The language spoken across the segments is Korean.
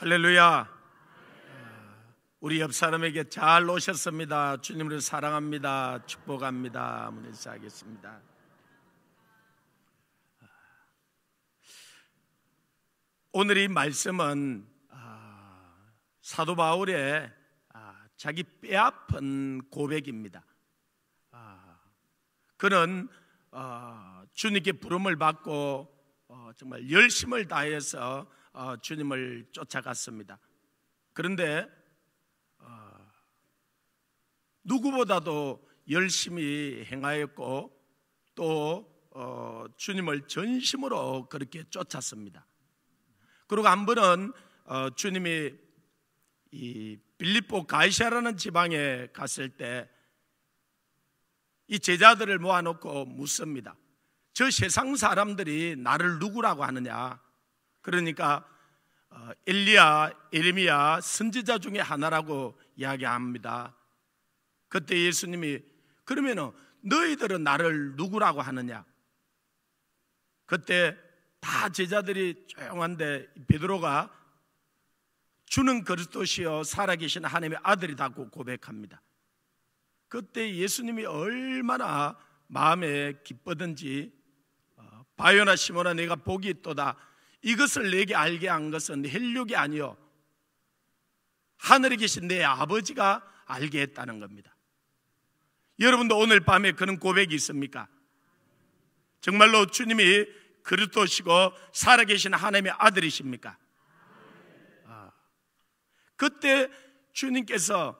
할렐루야. 우리 옆 사람에게 잘 오셨습니다. 주님을 사랑합니다. 축복합니다. 문을 하겠습니다 오늘 이 말씀은 아, 사도 바울의 아, 자기 뼈아픈 고백입니다. 아, 그는 주님께 부름을 받고 어, 정말 열심을 다해서 어, 주님을 쫓아갔습니다. 그런데 어, 누구보다도 열심히 행하였고 또 어, 주님을 전심으로 그렇게 쫓았습니다. 그리고 한 번은 어, 주님이 이 빌립보 가이샤라는 지방에 갔을 때 이 제자들을 모아놓고 묻습니다. 저 세상 사람들이 나를 누구라고 하느냐? 그러니까 어, 엘리야, 에르미야 선지자 중에 하나라고 이야기합니다. 그때 예수님이 그러면은 너희들은 나를 누구라고 하느냐? 그때 다 제자들이 조용한데 베드로가 주는 그리스도시여 살아계신 하나님의 아들이다고 고백합니다. 그때 예수님이 얼마나 마음에 기쁘든지 어, 바요나 시모나 내가 복이 있도다 이것을 내게 알게 한 것은 헬육이 아니요 하늘에 계신 내 아버지가 알게 했다는 겁니다. 여러분도 오늘 밤에 그런 고백이 있습니까? 정말로 주님이 그리스도시고 살아계신 하나님의 아들이십니까? 아, 그때 주님께서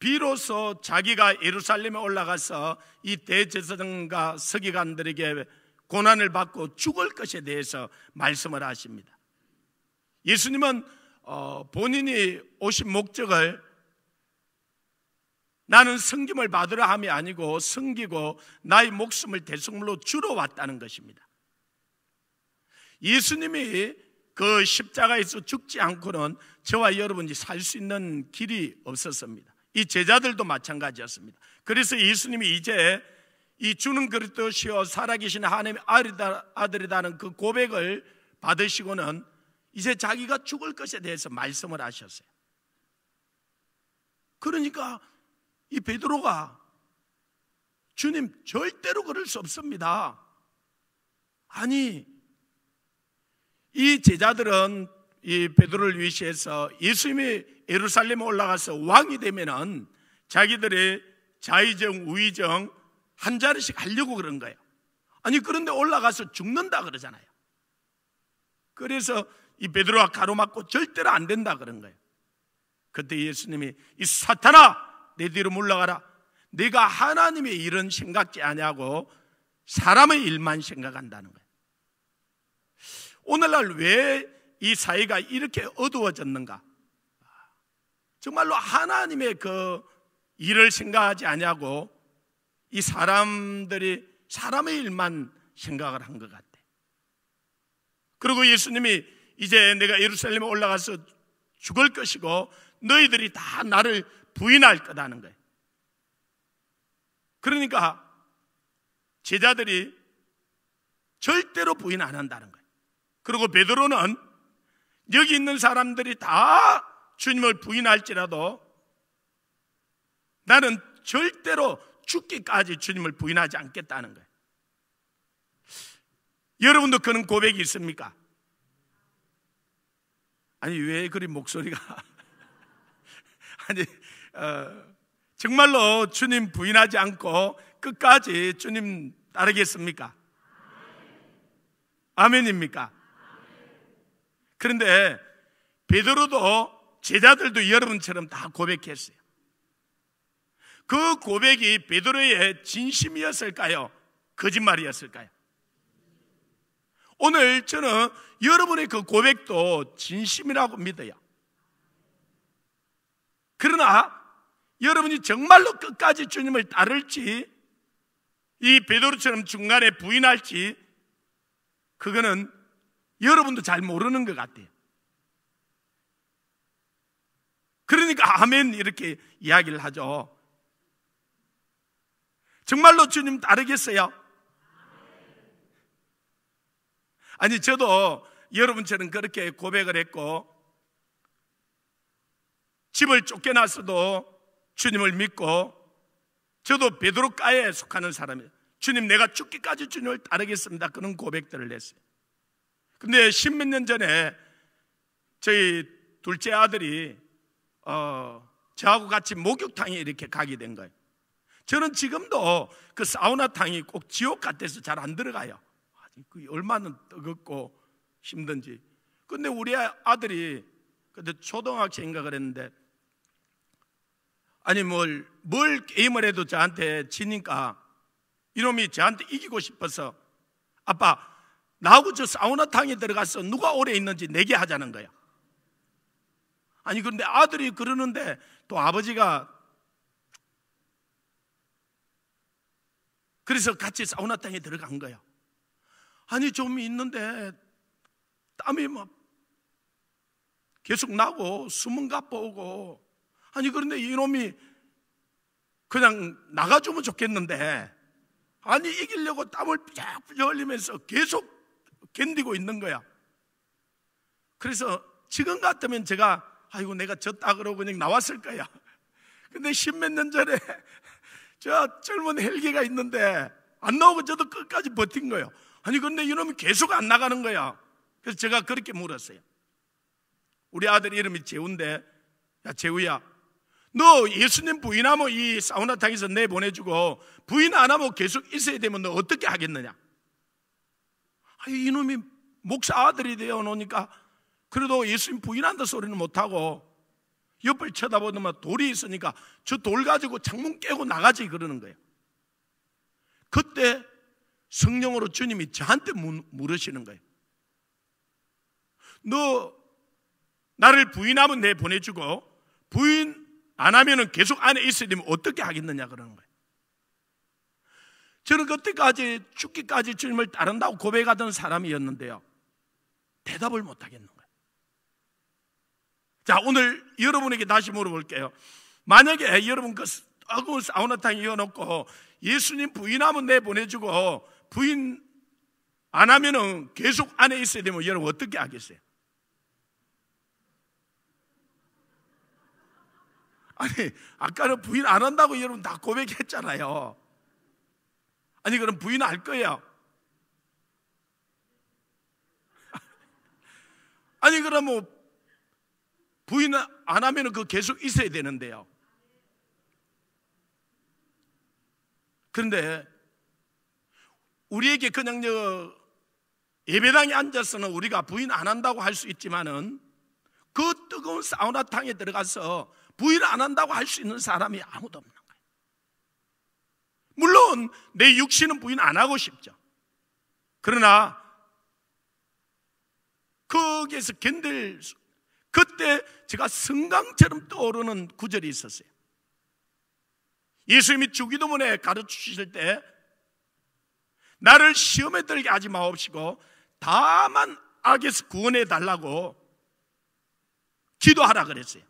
비로소 자기가 예루살렘에 올라가서 이 대제사장과 서기관들에게 고난을 받고 죽을 것에 대해서 말씀을 하십니다. 예수님은 어, 본인이 오신 목적을 나는 성김을 받으러 함이 아니고 성기고 나의 목숨을 대속물로 주러 왔다는 것입니다. 예수님이 그 십자가에서 죽지 않고는 저와 여러분이 살 수 있는 길이 없었습니다. 이 제자들도 마찬가지였습니다. 그래서 예수님이 이제 이 주는 그리스도시요 살아계신 하나님의 아들이다는 그 고백을 받으시고는 이제 자기가 죽을 것에 대해서 말씀을 하셨어요. 그러니까 이 베드로가 주님 절대로 그럴 수 없습니다. 아니 이 제자들은 이 베드로를 위시해서 예수님이 예루살렘에 올라가서 왕이 되면은 자기들의 자의정 우의정 한 자리씩 하려고 그런 거예요. 아니 그런데 올라가서 죽는다 그러잖아요. 그래서 이베드로와 가로막고 절대로 안 된다 그런 거예요. 그때 예수님이 이 사탄아 내 뒤로 물러가라. 네가 하나님의 일은 생각지 아니하고 사람의 일만 생각한다는 거예요. 오늘날 왜 이사회가 이렇게 어두워졌는가? 정말로 하나님의 그 일을 생각하지 아니하고 이 사람들이 사람의 일만 생각을 한 것 같아. 그리고 예수님이 이제 내가 예루살렘에 올라가서 죽을 것이고 너희들이 다 나를 부인할 거다는 거예요. 그러니까 제자들이 절대로 부인 안 한다는 거예요. 그리고 베드로는 여기 있는 사람들이 다 주님을 부인할지라도 나는 절대로 죽기까지 주님을 부인하지 않겠다는 거예요. 여러분도 그런 고백이 있습니까? 아니 왜 그리 목소리가 아니 어, 정말로 주님 부인하지 않고 끝까지 주님 따르겠습니까? 아멘입니까? 그런데 베드로도 제자들도 여러분처럼 다 고백했어요. 그 고백이 베드로의 진심이었을까요? 거짓말이었을까요? 오늘 저는 여러분의 그 고백도 진심이라고 믿어요. 그러나 여러분이 정말로 끝까지 주님을 따를지 이 베드로처럼 중간에 부인할지 그거는 여러분도 잘 모르는 것 같아요. 그러니까 아멘 이렇게 이야기를 하죠. 정말로 주님 따르겠어요? 아니, 저도 여러분처럼 그렇게 고백을 했고, 집을 쫓겨났어도 주님을 믿고, 저도 베드로가에 속하는 사람이에요. 주님, 내가 죽기까지 주님을 따르겠습니다. 그런 고백들을 했어요. 근데 십몇 년 전에 저희 둘째 아들이, 어, 저하고 같이 목욕탕에 이렇게 가게 된 거예요. 저는 지금도 그 사우나탕이 꼭 지옥 같아서 잘 안 들어가요. 그 얼마나 뜨겁고 힘든지. 근데 우리 아들이 그때 초등학생인가 그랬는데 아니 뭘, 뭘 게임을 해도 저한테 지니까 이놈이 저한테 이기고 싶어서 아빠 나하고 저 사우나탕에 들어가서 누가 오래 있는지 내게 하자는 거야. 아니 그런데 아들이 그러는데 또 아버지가 그래서 같이 사우나 땅에 들어간 거야. 아니 좀 있는데 땀이 막 계속 나고 숨은 가빠오고 아니 그런데 이놈이 그냥 나가주면 좋겠는데 아니 이기려고 땀을 쫙 흘리면서 계속 견디고 있는 거야. 그래서 지금 같으면 제가 아이고 내가 졌다 그러고 그냥 나왔을 거야. 근데 십몇 년 전에 저 젊은 헬기가 있는데 안 나오고 저도 끝까지 버틴 거예요. 아니 근데 이놈이 계속 안 나가는 거야. 그래서 제가 그렇게 물었어요. 우리 아들 이름이 재우인데 야 재우야 너 예수님 부인하면 이 사우나탕에서 내보내주고 부인 안 하면 계속 있어야 되면 너 어떻게 하겠느냐? 아니 이놈이 목사 아들이 되어 놓으니까 그래도 예수님 부인한다 소리는 못하고 옆을 쳐다보더만 돌이 있으니까 저 돌 가지고 창문 깨고 나가지 그러는 거예요. 그때 성령으로 주님이 저한테 물으시는 거예요. 너 나를 부인하면 내 보내주고 부인 안 하면은 계속 안에 있으야면 어떻게 하겠느냐 그러는 거예요. 저는 그때까지 죽기까지 주님을 따른다고 고백하던 사람이었는데요. 대답을 못 하겠노. 자, 오늘 여러분에게 다시 물어볼게요. 만약에 여러분 그 뜨거운 사우나탕 이어놓고 예수님 부인하면 내보내주고 부인 안 하면은 계속 안에 있어야 되면 여러분 어떻게 하겠어요? 아니, 아까는 부인 안 한다고 여러분 다 고백했잖아요. 아니, 그럼 부인 알 거예요. 아니, 그럼 뭐 부인은 안 하면 그 계속 있어야 되는데요. 그런데 우리에게 그냥 예배당에 앉아서는 우리가 부인 안 한다고 할 수 있지만은 그 뜨거운 사우나탕에 들어가서 부인 안 한다고 할 수 있는 사람이 아무도 없는 거예요. 물론 내 육신은 부인 안 하고 싶죠. 그러나 거기에서 견딜 그때 제가 성강처럼 떠오르는 구절이 있었어요. 예수님이 주기도문에 가르쳐 주실 때 나를 시험에 들게 하지 마옵시고 다만 악에서 구원해 달라고 기도하라 그랬어요.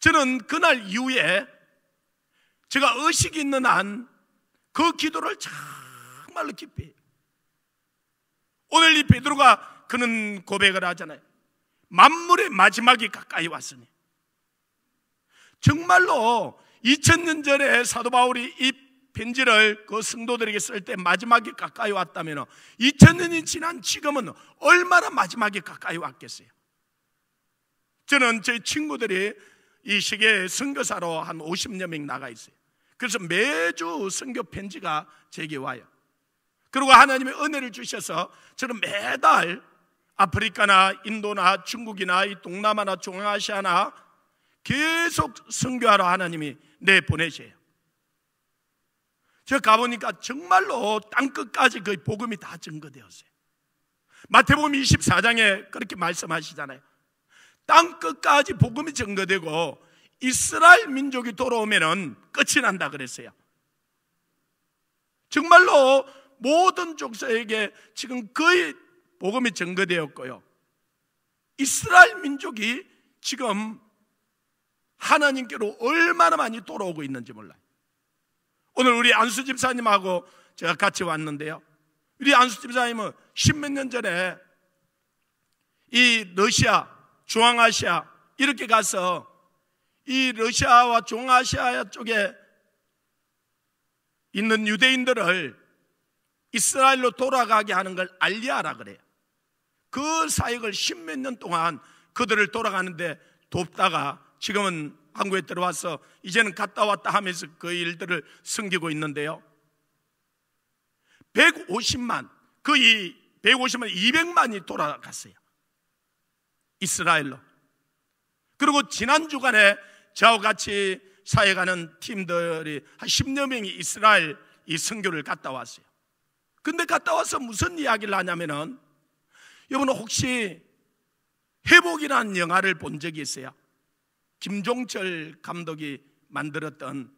저는 그날 이후에 제가 의식이 있는 한 그 기도를 정말로 기뻐해요. 오늘 이 베드로가 그는 고백을 하잖아요. 만물의 마지막이 가까이 왔으니 정말로 2000년 전에 사도 바울이 이 편지를 그 성도들에게 쓸 때 마지막이 가까이 왔다면 2000년이 지난 지금은 얼마나 마지막이 가까이 왔겠어요? 저는 제 친구들이 이 시기에 선교사로 한 50여 명 나가 있어요. 그래서 매주 선교 편지가 제게 와요. 그리고 하나님의 은혜를 주셔서 저는 매달 아프리카나 인도나 중국이나 이 동남아나 중앙아시아나 계속 성교하러 하나님이 내 보내세요. 제가 가보니까 정말로 땅끝까지 그 복음이 다 증거되었어요. 마태복음 24장에 그렇게 말씀하시잖아요. 땅끝까지 복음이 증거되고 이스라엘 민족이 돌아오면 끝이 난다 그랬어요. 정말로 모든 족속에게 지금 거의 복음이 증거되었고요. 이스라엘 민족이 지금 하나님께로 얼마나 많이 돌아오고 있는지 몰라요. 오늘 우리 안수 집사님하고 제가 같이 왔는데요. 우리 안수 집사님은 십몇 년 전에 이 러시아, 중앙아시아 이렇게 가서 이 러시아와 중아시아 앙 쪽에 있는 유대인들을 이스라엘로 돌아가게 하는 걸 알리아라 그래요. 그 사역을 십몇 년 동안 그들을 돌아가는데 돕다가 지금은 한국에 들어와서 이제는 갔다 왔다 하면서 그 일들을 숨기고 있는데요. 150만, 그 이 150만, 200만이 돌아갔어요. 이스라엘로. 그리고 지난 주간에 저와 같이 사역하는 팀들이 한 10여 명이 이스라엘 이 선교를 갔다 왔어요. 근데 갔다 와서 무슨 이야기를 하냐면은 여러분 혹시 회복이라는 영화를 본 적이 있어요? 김종철 감독이 만들었던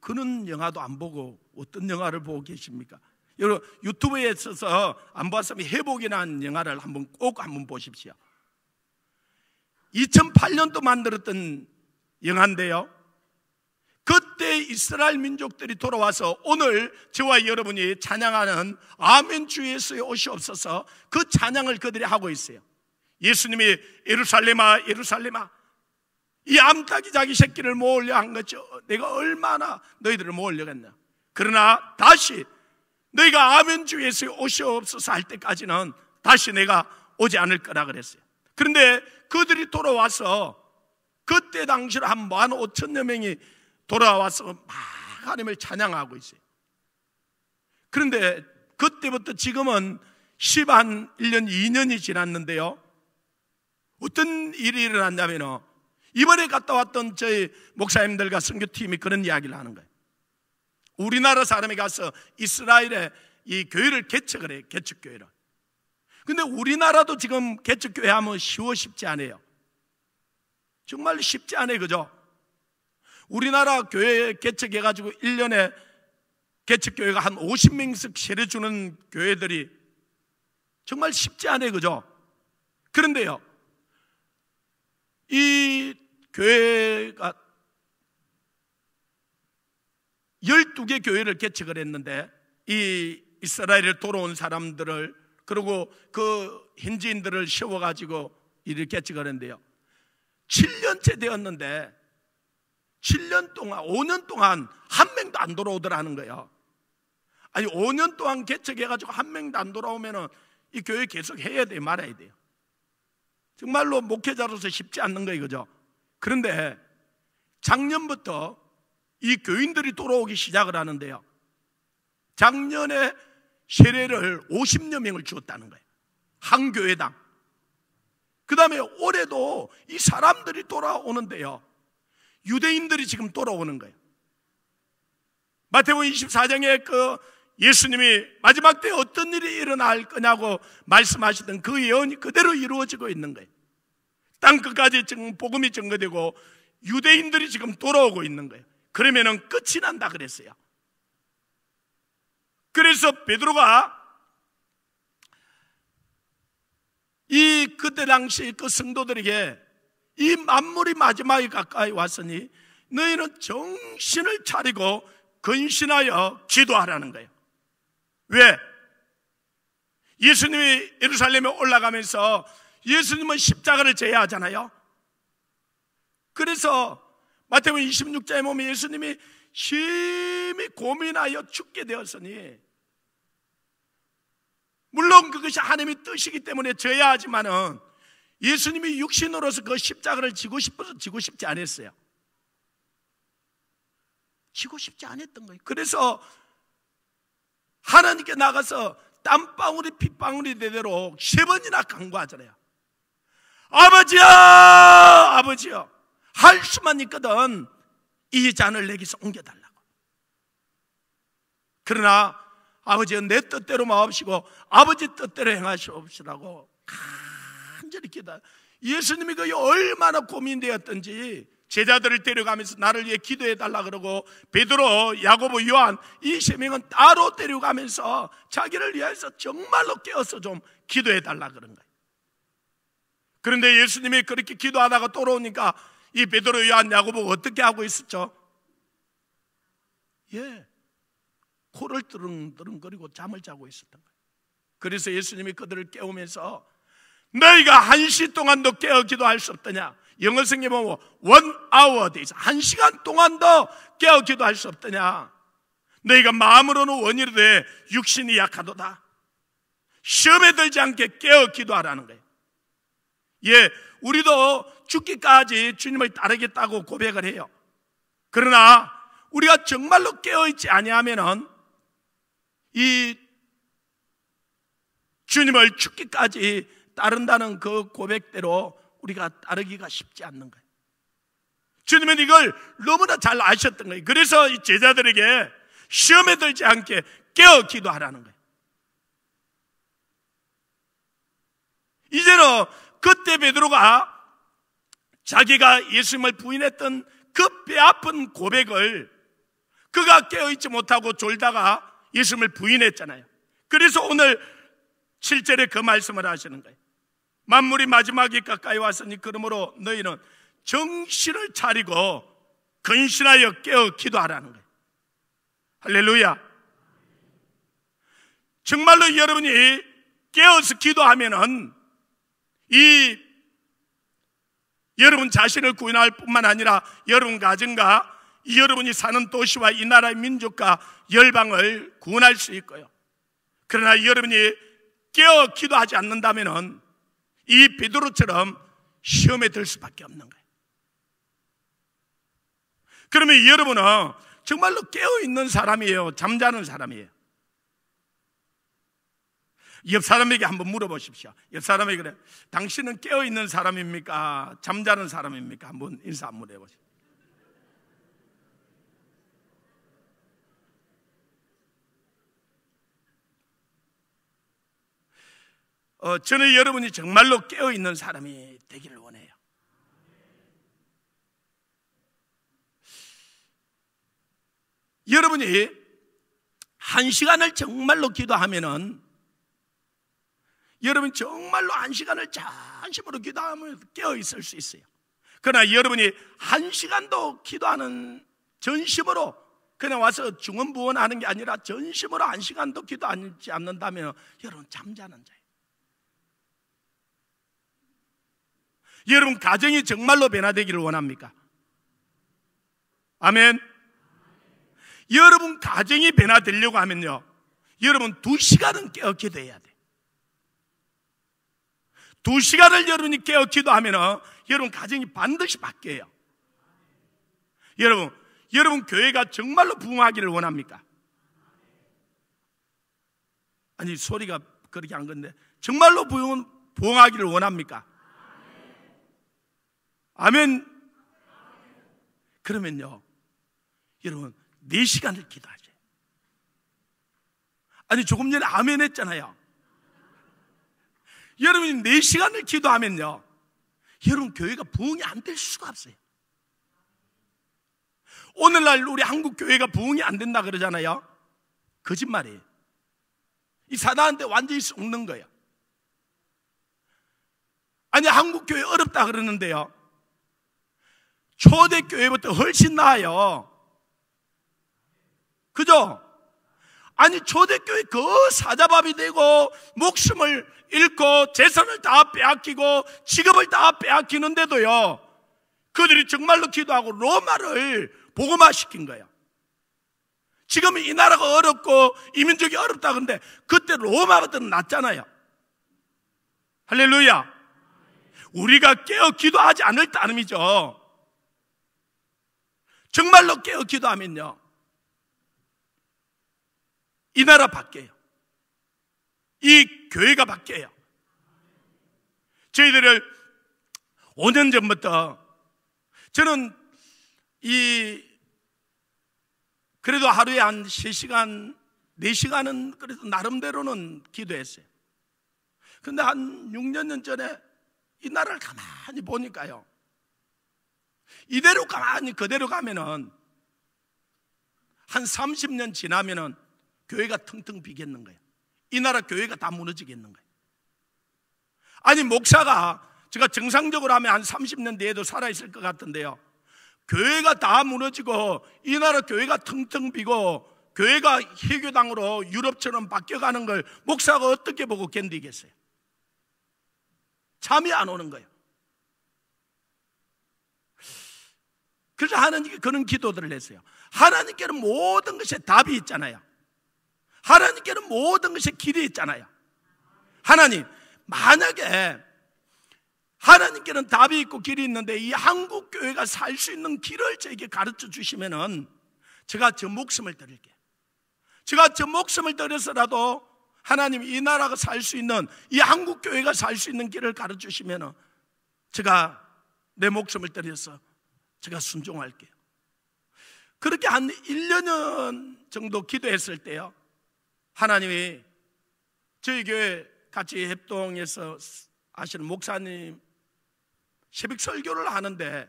그는 영화도 안 보고 어떤 영화를 보고 계십니까? 여러분 유튜브에 있어서 안 봤으면 회복이라는 영화를 한번 꼭 한번 보십시오. 2008년도 만들었던 영화인데요. 그때 이스라엘 민족들이 돌아와서 오늘 저와 여러분이 찬양하는 아멘 주 예수의 옷이 없어서 그 찬양을 그들이 하고 있어요. 예수님이 예루살렘아 예루살렘아 이 암탉이 자기 새끼를 모으려 한 거죠. 내가 얼마나 너희들을 모으려겠냐. 그러나 다시 너희가 아멘 주 예수의 옷이 없어서 할 때까지는 다시 내가 오지 않을 거라 그랬어요. 그런데 그들이 돌아와서 그때 당시로 한 만 오천여 명이 돌아와서 막 하나님을 찬양하고 있어요. 그런데 그때부터 지금은 10한 1년, 2년이 지났는데요. 어떤 일이 일어났냐면 이번에 갔다 왔던 저희 목사님들과 선교팀이 그런 이야기를 하는 거예요. 우리나라 사람이 가서 이스라엘에 이 교회를 개척을 해요. 개척교회를. 근데 우리나라도 지금 개척교회 하면 쉬워 쉽지 않아요. 정말 쉽지 않아요. 그죠? 우리나라 교회 개척해가지고 1년에 개척교회가 한 50명씩 세례주는 교회들이 정말 쉽지 않아요. 그죠? 그런데요, 이 교회가 12개 교회를 개척을 했는데 이이스라엘을 돌아온 사람들을 그리고 그 현지인들을 세워가지고 이를 개척을 했는데요. 7년째 되었는데 7년 동안, 5년 동안 한 명도 안 돌아오더라는 거예요. 아니, 5년 동안 개척해가지고 한 명도 안 돌아오면은 이 교회 계속 해야 돼, 말아야 돼요. 정말로 목회자로서 쉽지 않는 거예요, 그죠? 그런데 작년부터 이 교인들이 돌아오기 시작을 하는데요. 작년에 세례를 50여 명을 주었다는 거예요. 한 교회당. 그 다음에 올해도 이 사람들이 돌아오는데요. 유대인들이 지금 돌아오는 거예요. 마태복음 24장에 그 예수님이 마지막 때 어떤 일이 일어날 거냐고 말씀하시던 그 예언이 그대로 이루어지고 있는 거예요. 땅 끝까지 지금 복음이 전거되고 유대인들이 지금 돌아오고 있는 거예요. 그러면은 끝이 난다 그랬어요. 그래서 베드로가 이 그때 당시 그 성도들에게 이 만물이 마지막에 가까이 왔으니 너희는 정신을 차리고 근신하여 기도하라는 거예요. 왜? 예수님이 예루살렘에 올라가면서 예수님은 십자가를 제야하잖아요 그래서 마태복음 26장에 보면 예수님이 심히 고민하여 죽게 되었으니 물론 그것이 하나님의 뜻이기 때문에 제야하지만은 예수님이 육신으로서 그 십자가를 지고 싶어서 지고 싶지 않았어요. 지고 싶지 않았던 거예요. 그래서 하나님께 나가서 땀방울이 핏방울이 되도록 세 번이나 강구하잖아요. 아버지여! 아버지여! 할 수만 있거든 이 잔을 내게서 옮겨달라고. 그러나 아버지여 내 뜻대로 마옵시고 아버지 뜻대로 행하시옵시라고 간절히 기다. 예수님이 그 얼마나 고민되었던지 제자들을 데려가면서 나를 위해 기도해 달라 그러고 베드로, 야고보, 요한 이 세 명은 따로 데려가면서 자기를 위해서 정말로 깨어서 좀 기도해 달라 그런 거예요. 그런데 예수님이 그렇게 기도하다가 돌아오니까 이 베드로, 요한, 야고보 어떻게 하고 있었죠? 예, 코를 뜨릉뜨릉거리고 잠을 자고 있었던 거예요. 그래서 예수님이 그들을 깨우면서 너희가 한 시 동안도 깨어 기도할 수 없더냐? 영어 성경 보면 원 아워 데이즈 한 시간 동안도 깨어 기도할 수 없더냐? 너희가 마음으로는 원이로되 육신이 약하도다. 시험에 들지 않게 깨어 기도하라는 거예요. 예, 우리도 죽기까지 주님을 따르겠다고 고백을 해요. 그러나 우리가 정말로 깨어 있지 아니하면은 이 주님을 죽기까지 따른다는 그 고백대로 우리가 따르기가 쉽지 않는 거예요. 주님은 이걸 너무나 잘 아셨던 거예요. 그래서 이 제자들에게 시험에 들지 않게 깨어 기도하라는 거예요. 이제는 그때 베드로가 자기가 예수님을 부인했던 그 뼈아픈 고백을 그가 깨어있지 못하고 졸다가 예수님을 부인했잖아요. 그래서 오늘 7절에 그 말씀을 하시는 거예요. 만물이 마지막에 가까이 왔으니 그러므로 너희는 정신을 차리고 근신하여 깨어 기도하라는 거예요. 할렐루야. 정말로 여러분이 깨어서 기도하면은 이 여러분 자신을 구인할 뿐만 아니라 여러분 가정과 여러분이 사는 도시와 이 나라의 민족과 열방을 구원할 수 있고요. 그러나 여러분이 깨어 기도하지 않는다면은 이 베드로처럼 시험에 들 수밖에 없는 거예요. 그러면 여러분은 정말로 깨어 있는 사람이에요. 잠자는 사람이에요. 옆 사람에게 한번 물어보십시오. 옆 사람에게 그래. 당신은 깨어 있는 사람입니까? 잠자는 사람입니까? 한번 인사 한번 해보십시오. 어, 저는 여러분이 정말로 깨어있는 사람이 되기를 원해요. 여러분이 한 시간을 정말로 기도하면은 여러분 정말로 한 시간을 진심으로 기도하면 깨어있을 수 있어요. 그러나 여러분이 한 시간도 기도하는 전심으로 그냥 와서 중언부언하는 게 아니라 전심으로 한 시간도 기도하지 않는다면 여러분 잠자는 자예요. 여러분 가정이 정말로 변화되기를 원합니까? 아멘. 여러분 가정이 변화되려고 하면요. 여러분 두 시간은 깨어게 돼야 돼. 두 시간을 여러분이 깨어 기도하면 여러분 가정이 반드시 바뀌어요. 여러분, 여러분 교회가 정말로 부흥하기를 원합니까? 아니 소리가 그렇게 한 건데 정말로 부흥, 부흥하기를 원합니까? 아멘. 그러면요, 여러분, 4시간을 기도하세요 아니, 조금 전에 아멘 했잖아요. 여러분이 4시간을 기도하면요, 여러분 교회가 부응이안 될 수가 없어요. 오늘날 우리 한국 교회가 부응이안 된다 그러잖아요. 거짓말이에요. 이 사단한테 완전히 속는 거예요. 아니 한국 교회 어렵다 그러는데요. 초대교회부터 훨씬 나아요. 그죠? 아니, 초대교회 그 사자밥이 되고, 목숨을 잃고, 재산을 다 빼앗기고, 직업을 다 빼앗기는데도요, 그들이 정말로 기도하고 로마를 복음화시킨 거예요. 지금 이 나라가 어렵고 이민족이 어렵다 근데 그때 로마보다는 낫잖아요. 할렐루야. 우리가 깨어 기도하지 않을 따름이죠. 정말로 깨어 기도하면요. 이 나라 바뀌어요. 이 교회가 바뀌어요. 저희들을 5년 전부터 저는 이 그래도 하루에 한 3시간, 4시간은 그래도 나름대로는 기도했어요. 근데 한 6년 전에 이 나라를 가만히 보니까요. 이대로 가만히 그대로 가면은 한 30년 지나면은 교회가 텅텅 비겠는 거야. 이 나라 교회가 다 무너지겠는 거야. 아니 목사가 제가 정상적으로 하면 한 30년 뒤에도 살아있을 것 같은데요. 교회가 다 무너지고 이 나라 교회가 텅텅 비고 교회가 희교당으로 유럽처럼 바뀌어가는 걸 목사가 어떻게 보고 견디겠어요? 잠이 안 오는 거예요. 그래서 하나님께 그런 기도들을 했어요. 하나님께는 모든 것에 답이 있잖아요. 하나님께는 모든 것에 길이 있잖아요. 하나님, 만약에 하나님께는 답이 있고 길이 있는데 이 한국 교회가 살 수 있는 길을 저에게 가르쳐 주시면은 제가 저 목숨을 드릴게. 제가 저 목숨을 들여서라도 하나님 이 나라가 살 수 있는 이 한국 교회가 살 수 있는 길을 가르쳐 주시면은 제가 내 목숨을 들여서 제가 순종할게요. 그렇게 한 1년 정도 기도했을 때요. 하나님이 저희 교회 같이 협동해서 아시는 목사님 새벽 설교를 하는데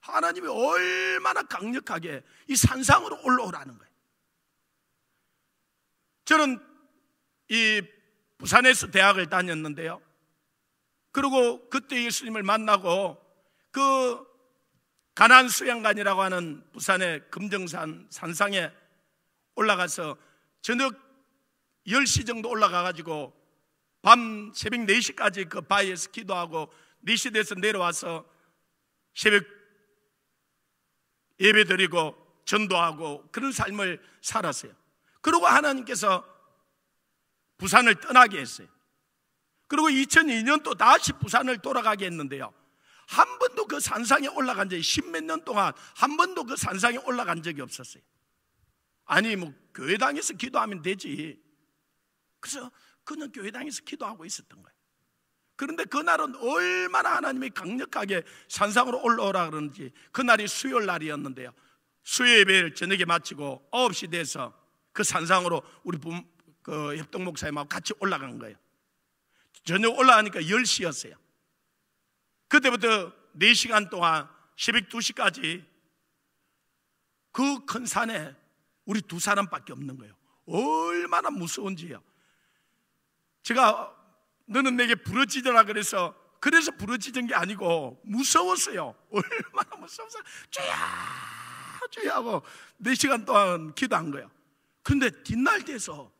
하나님이 얼마나 강력하게 이 산상으로 올라오라는 거예요. 저는 이 부산에서 대학을 다녔는데요. 그리고 그때 예수님을 만나고 그 가난 수양관이라고 하는 부산의 금정산 산상에 올라가서 저녁 10시 정도 올라가가지고 밤 새벽 4시까지 그 바위에서 기도하고 4시 돼서 내려와서 새벽 예배 드리고 전도하고 그런 삶을 살았어요. 그리고 하나님께서 부산을 떠나게 했어요. 그리고 2002년 도 다시 부산을 돌아가게 했는데요. 한 번도 그 산상에 올라간 적이 십 몇 년 동안 한 번도 그 산상에 올라간 적이 없었어요. 아니 뭐 교회당에서 기도하면 되지. 그래서 그는 교회당에서 기도하고 있었던 거예요. 그런데 그날은 얼마나 하나님이 강력하게 산상으로 올라오라 그러는지 그날이 수요일 날이었는데요. 수요일 저녁에 마치고 9시 돼서 그 산상으로 우리 그 협동 목사님하고 같이 올라간 거예요. 저녁 올라가니까 10시였어요. 그때부터 4시간 동안 새벽 2시까지 그 큰 산에 우리 두 사람밖에 없는 거예요. 얼마나 무서운지요. 제가 너는 내게 부러지더라 그래서 그래서 부러지던 게 아니고 무서웠어요. 얼마나 무서웠어요. 주야, 주야 하고 4시간 동안 기도한 거예요. 그런데 뒷날 돼서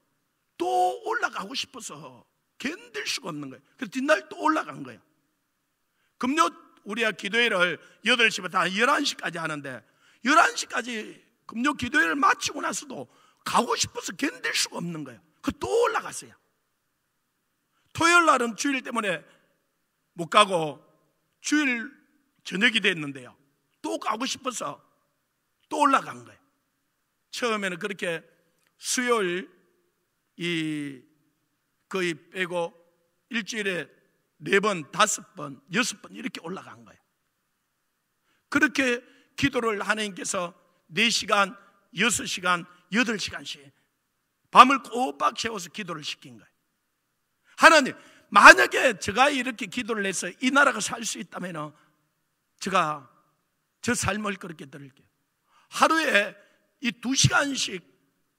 또 올라가고 싶어서 견딜 수가 없는 거예요. 그래서 뒷날 또 올라간 거예요. 금요 우리가 기도회를 8시부터 한 11시까지 하는데 11시까지 금요 기도회를 마치고 나서도 가고 싶어서 견딜 수가 없는 거예요. 그 또 올라갔어요. 토요일 날은 주일 때문에 못 가고 주일 저녁이 됐는데요. 또 가고 싶어서 또 올라간 거예요. 처음에는 그렇게 수요일 이 거의 빼고 일주일에 네 번, 다섯 번, 여섯 번 이렇게 올라간 거예요. 그렇게 기도를 하나님께서 네시간 여섯 시간 여덟 시간씩 밤을 꼬박 채워서 기도를 시킨 거예요. 하나님, 만약에 제가 이렇게 기도를 해서 이 나라가 살 수 있다면 제가 저 삶을 그렇게 드릴게요. 하루에 이 두 시간씩,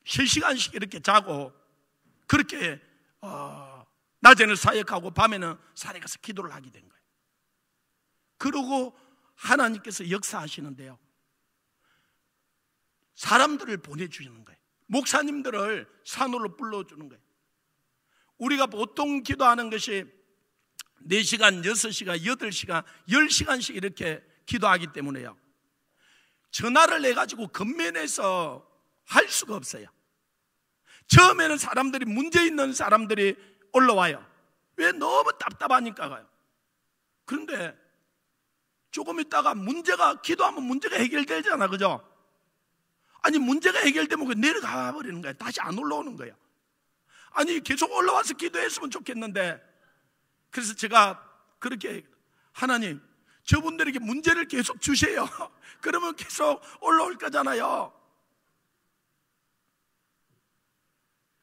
세 시간씩 이렇게 자고 그렇게 어, 낮에는 사역하고 밤에는 산에 가서 기도를 하게 된 거예요. 그러고 하나님께서 역사하시는데요. 사람들을 보내주시는 거예요. 목사님들을 산으로 불러주는 거예요. 우리가 보통 기도하는 것이 4시간, 6시간, 8시간, 10시간씩 이렇게 기도하기 때문에요. 전화를 내가지고 근면에서 할 수가 없어요. 처음에는 사람들이, 문제 있는 사람들이 올라와요. 왜 너무 답답하니까 가요. 그런데 조금 있다가 문제가 기도하면 문제가 해결되잖아, 그죠? 아니 문제가 해결되면 그냥 내려가 버리는 거예요 다시 안 올라오는 거예요 아니 계속 올라와서 기도했으면 좋겠는데. 그래서 제가 그렇게 하나님 저분들에게 문제를 계속 주세요. 그러면 계속 올라올 거잖아요.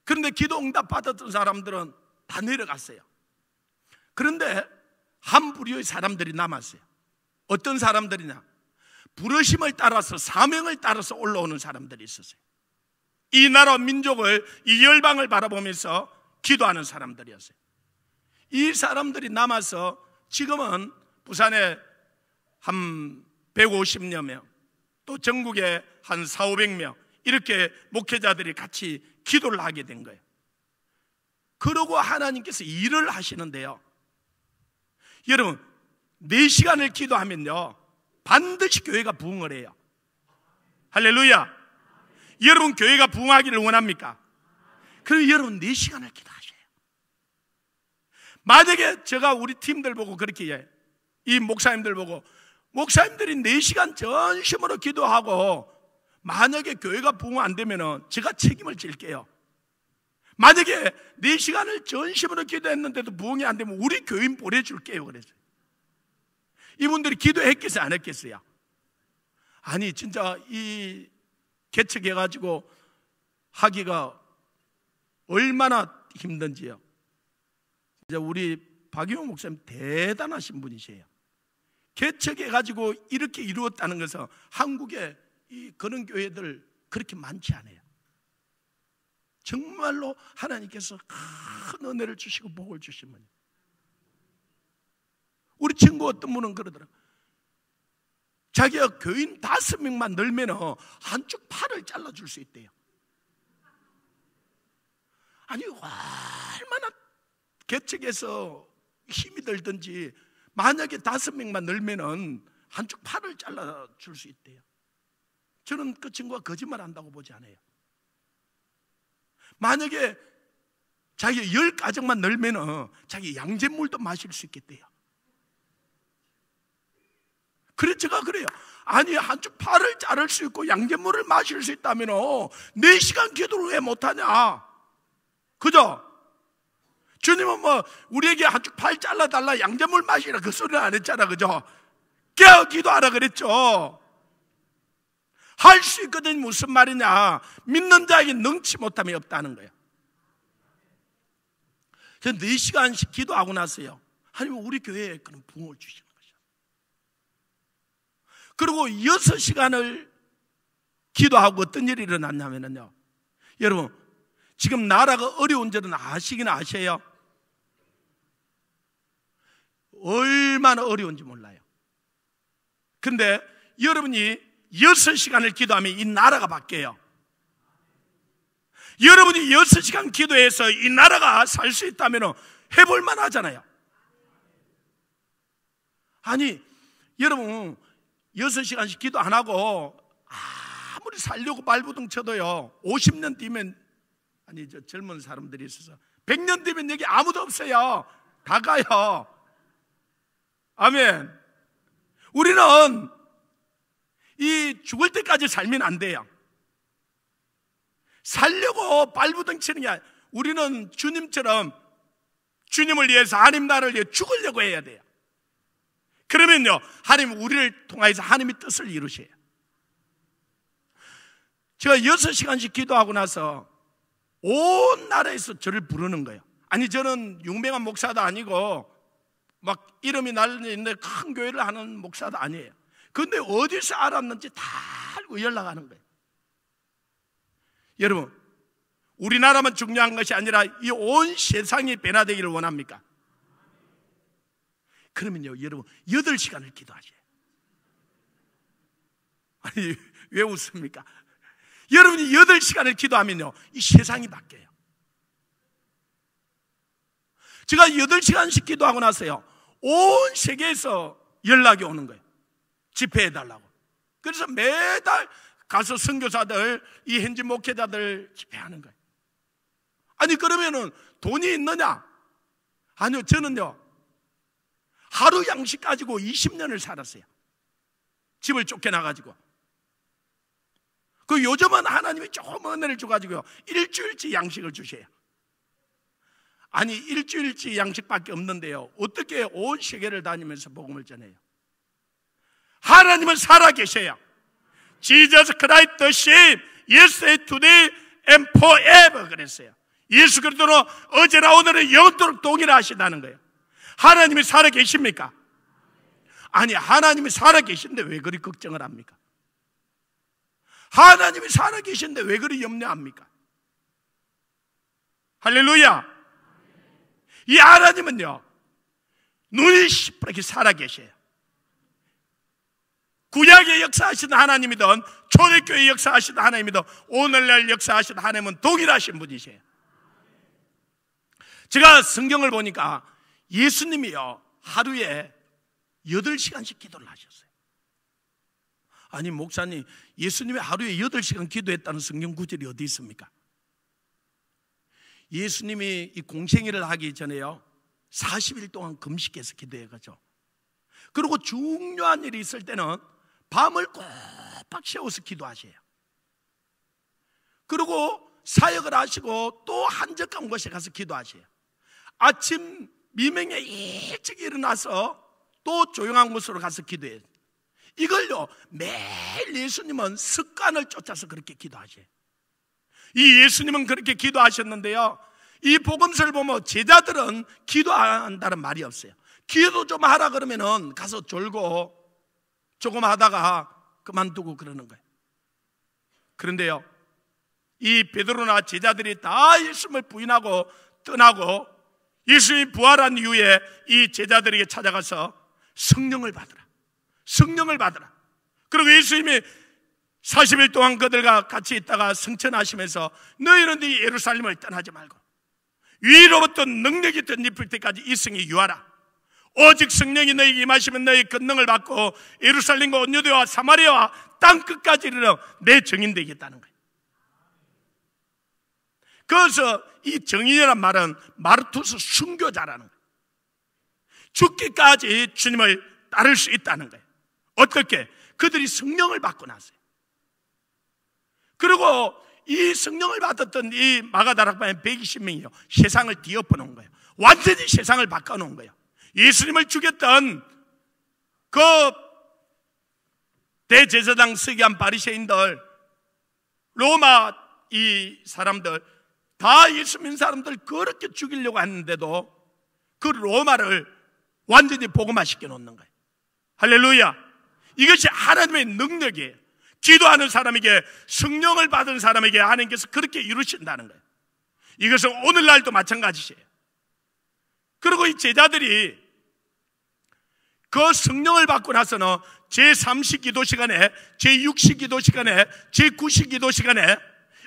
그런데 기도 응답 받았던 사람들은 다 내려갔어요. 그런데 한 부류의 사람들이 남았어요. 어떤 사람들이냐? 부르심을 따라서 사명을 따라서 올라오는 사람들이 있었어요. 이 나라 민족을 이 열방을 바라보면서 기도하는 사람들이었어요. 이 사람들이 남아서 지금은 부산에 한 150여 명, 또 전국에 한 4, 500명 이렇게 목회자들이 같이 기도를 하게 된 거예요. 그러고 하나님께서 일을 하시는데요. 여러분, 네시간을 기도하면요. 반드시 교회가 부흥을 해요. 할렐루야. 여러분 교회가 부흥하기를 원합니까? 그럼 여러분 네시간을기도하세요 만약에 제가 우리 팀들 보고 그렇게 해. 요이 목사님들 보고 목사님들이 네시간 전심으로 기도하고 만약에 교회가 부흥 안 되면은 제가 책임을 질게요. 만약에 네시간을 전심으로 기도했는데도 부응이 안 되면 우리 교인 보내줄게요. 그랬어요. 이분들이 기도했겠어요? 안 했겠어요? 아니, 진짜 이 개척해가지고 하기가 얼마나 힘든지요. 진짜 우리 박용호 목사님 대단하신 분이세요. 개척해가지고 이렇게 이루었다는 것은 한국의 이 그런 교회들 그렇게 많지 않아요. 정말로 하나님께서 큰 은혜를 주시고 복을 주신 분이 우리 친구 어떤 분은 그러더라. 자기가 교인 다섯 명만 늘면 한쪽 팔을 잘라줄 수 있대요. 아니, 얼마나 개척에서 힘이 들든지 만약에 다섯 명만 늘면 한쪽 팔을 잘라줄 수 있대요. 저는 그 친구가 거짓말 한다고 보지 않아요. 만약에 자기 열 가정만 넓면 자기 양잿물도 마실 수 있겠대요. 그래 제가 그래요. 아니 한쪽 팔을 자를 수 있고 양잿물을 마실 수 있다면 4시간 기도를 왜 못하냐? 그죠? 주님은 뭐 우리에게 한쪽 팔 잘라달라 양잿물 마시라 그 소리는 안 했잖아 그죠? 깨어 기도하라 그랬죠 할수 있거든 무슨 말이냐? 믿는 자에게 능치 못함이 없다는 거야. 그래서 4시간씩 기도하고 나서요. 하나님 우리 교회에 그런 부흥을 주시는 거죠. 그리고 6시간을 기도하고 어떤 일이 일어났냐면요. 여러분, 지금 나라가 어려운 줄은 아시긴 아세요? 얼마나 어려운지 몰라요. 근데 여러분이 여섯 시간을 기도하면 이 나라가 바뀌어요. 여러분이 여섯 시간 기도해서 이 나라가 살 수 있다면 해볼 만 하잖아요. 아니, 여러분, 여섯 시간씩 기도 안 하고 아무리 살려고 말부둥 쳐도요, 50년 뒤면, 아니, 저 젊은 사람들이 있어서, 100년 뒤면 여기 아무도 없어요. 다 가요. 아멘. 우리는 이 죽을 때까지 살면 안 돼요. 살려고 발부둥 치는 게 아니라 우리는 주님처럼 주님을 위해서 하나님 나라를 위해 죽으려고 해야 돼요. 그러면요, 하나님 우리를 통해서 하나님의 뜻을 이루셔요. 제가 6시간씩 기도하고 나서 온 나라에서 저를 부르는 거예요. 아니, 저는 유명한 목사도 아니고 막 이름이 날리는큰 교회를 하는 목사도 아니에요. 근데 어디서 알았는지 다 알고 연락하는 거예요. 여러분, 우리나라만 중요한 것이 아니라 이 온 세상이 변화되기를 원합니까? 그러면요, 여러분, 8시간을 기도하세요. 아니, 왜 웃습니까? 여러분이 8시간을 기도하면요, 이 세상이 바뀌어요. 제가 8시간씩 기도하고 나서요, 온 세계에서 연락이 오는 거예요. 집회해 달라고. 그래서 매달 가서 선교사들 이 현지 목회자들 집회하는 거예요. 아니 그러면은 돈이 있느냐? 아니요 저는요 하루 양식 가지고 20년을 살았어요. 집을 쫓겨나가지고. 그 요즘은 하나님이 조금 은혜를 줘가지고요. 일주일치 양식을 주셔요. 아니, 일주일치 양식밖에 없는데요. 어떻게 온 세계를 다니면서 복음을 전해요? 하나님은 살아계셔요. Jesus Christ the same yesterday, today and forever 그랬어요. 예수 그리스도는 어제나 오늘은 영토록 동일하시다는 거예요. 하나님이 살아계십니까? 아니 하나님이 살아계신데 왜 그리 걱정을 합니까? 하나님이 살아계신데 왜 그리 염려합니까? 할렐루야! 이 하나님은요 눈이 시퍼게 살아계셔요. 구약의 역사하신 하나님이든 초대교회 역사하신 하나님이든 오늘날 역사하신 하나님은 동일하신 분이세요. 제가 성경을 보니까 예수님이요 하루에 8시간씩 기도를 하셨어요. 아니 목사님 예수님이 하루에 8시간 기도했다는 성경 구절이 어디 있습니까? 예수님이 이 공생일을 하기 전에요 40일 동안 금식해서 기도해가죠. 그리고 중요한 일이 있을 때는 밤을 꼬박 채워서 기도하세요 그리고 사역을 하시고 또 한적한 곳에 가서 기도하셔요. 아침 미명에 일찍 일어나서 또 조용한 곳으로 가서 기도해요. 이걸요, 매일 예수님은 습관을 쫓아서 그렇게 기도하셔요. 이 예수님은 그렇게 기도하셨는데요. 이 복음서를 보면 제자들은 기도한다는 말이 없어요. 기도 좀 하라 그러면은 가서 졸고 조금 하다가 아, 그만두고 그러는 거예요. 그런데요, 이 베드로나 제자들이 다 예수님을 부인하고 떠나고 예수님이 부활한 이후에 이 제자들에게 찾아가서 성령을 받으라. 성령을 받으라. 그리고 예수님이 40일 동안 그들과 같이 있다가 승천하시면서 너희는 네 예루살렘을 떠나지 말고 위로부터 능력이 덧입을 때까지 이승이 유하라. 오직 성령이 너에게 희 임하시면 너희 권능을 받고 예루살렘과 온유대와 사마리아와 땅끝까지 이르러 내 증인 되겠다는 거예요. 그래서 이 증인이란 말은 마르투스 순교자라는 거예요. 죽기까지 주님을 따를 수 있다는 거예요. 어떻게? 그들이 성령을 받고 나서요. 그리고 이 성령을 받았던 이 마가다락방에 120명이요. 세상을 뒤엎어 놓은 거예요. 완전히 세상을 바꿔 놓은 거예요. 예수님을 죽였던 그 대제사장 서기한 바리새인들 로마 이 사람들 다 예수 믿는 사람들 그렇게 죽이려고 하는데도 그 로마를 완전히 복음화시켜 놓는 거예요. 할렐루야. 이것이 하나님의 능력이에요. 기도하는 사람에게 성령을 받은 사람에게 하나님께서 그렇게 이루신다는 거예요. 이것은 오늘날도 마찬가지예요. 그리고 이 제자들이 그 성령을 받고 나서는 제30 기도 시간에, 제60 기도 시간에, 제90 기도 시간에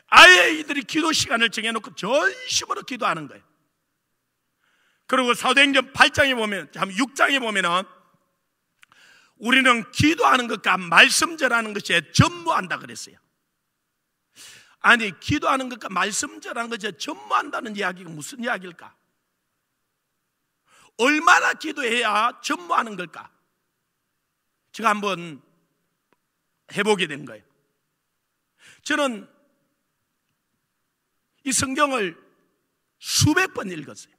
아예 이들이 기도 시간을 정해놓고 전심으로 기도하는 거예요. 그리고 사도행전 8장에 보면, 6장에 보면은 우리는 기도하는 것과 말씀 전하는 것에 전무한다 그랬어요. 아니, 기도하는 것과 말씀 전하는 것에 전무한다는 이야기가 무슨 이야기일까? 얼마나 기도해야 전무하는 걸까? 제가 한번 해보게 된 거예요. 저는 이 성경을 수백 번 읽었어요.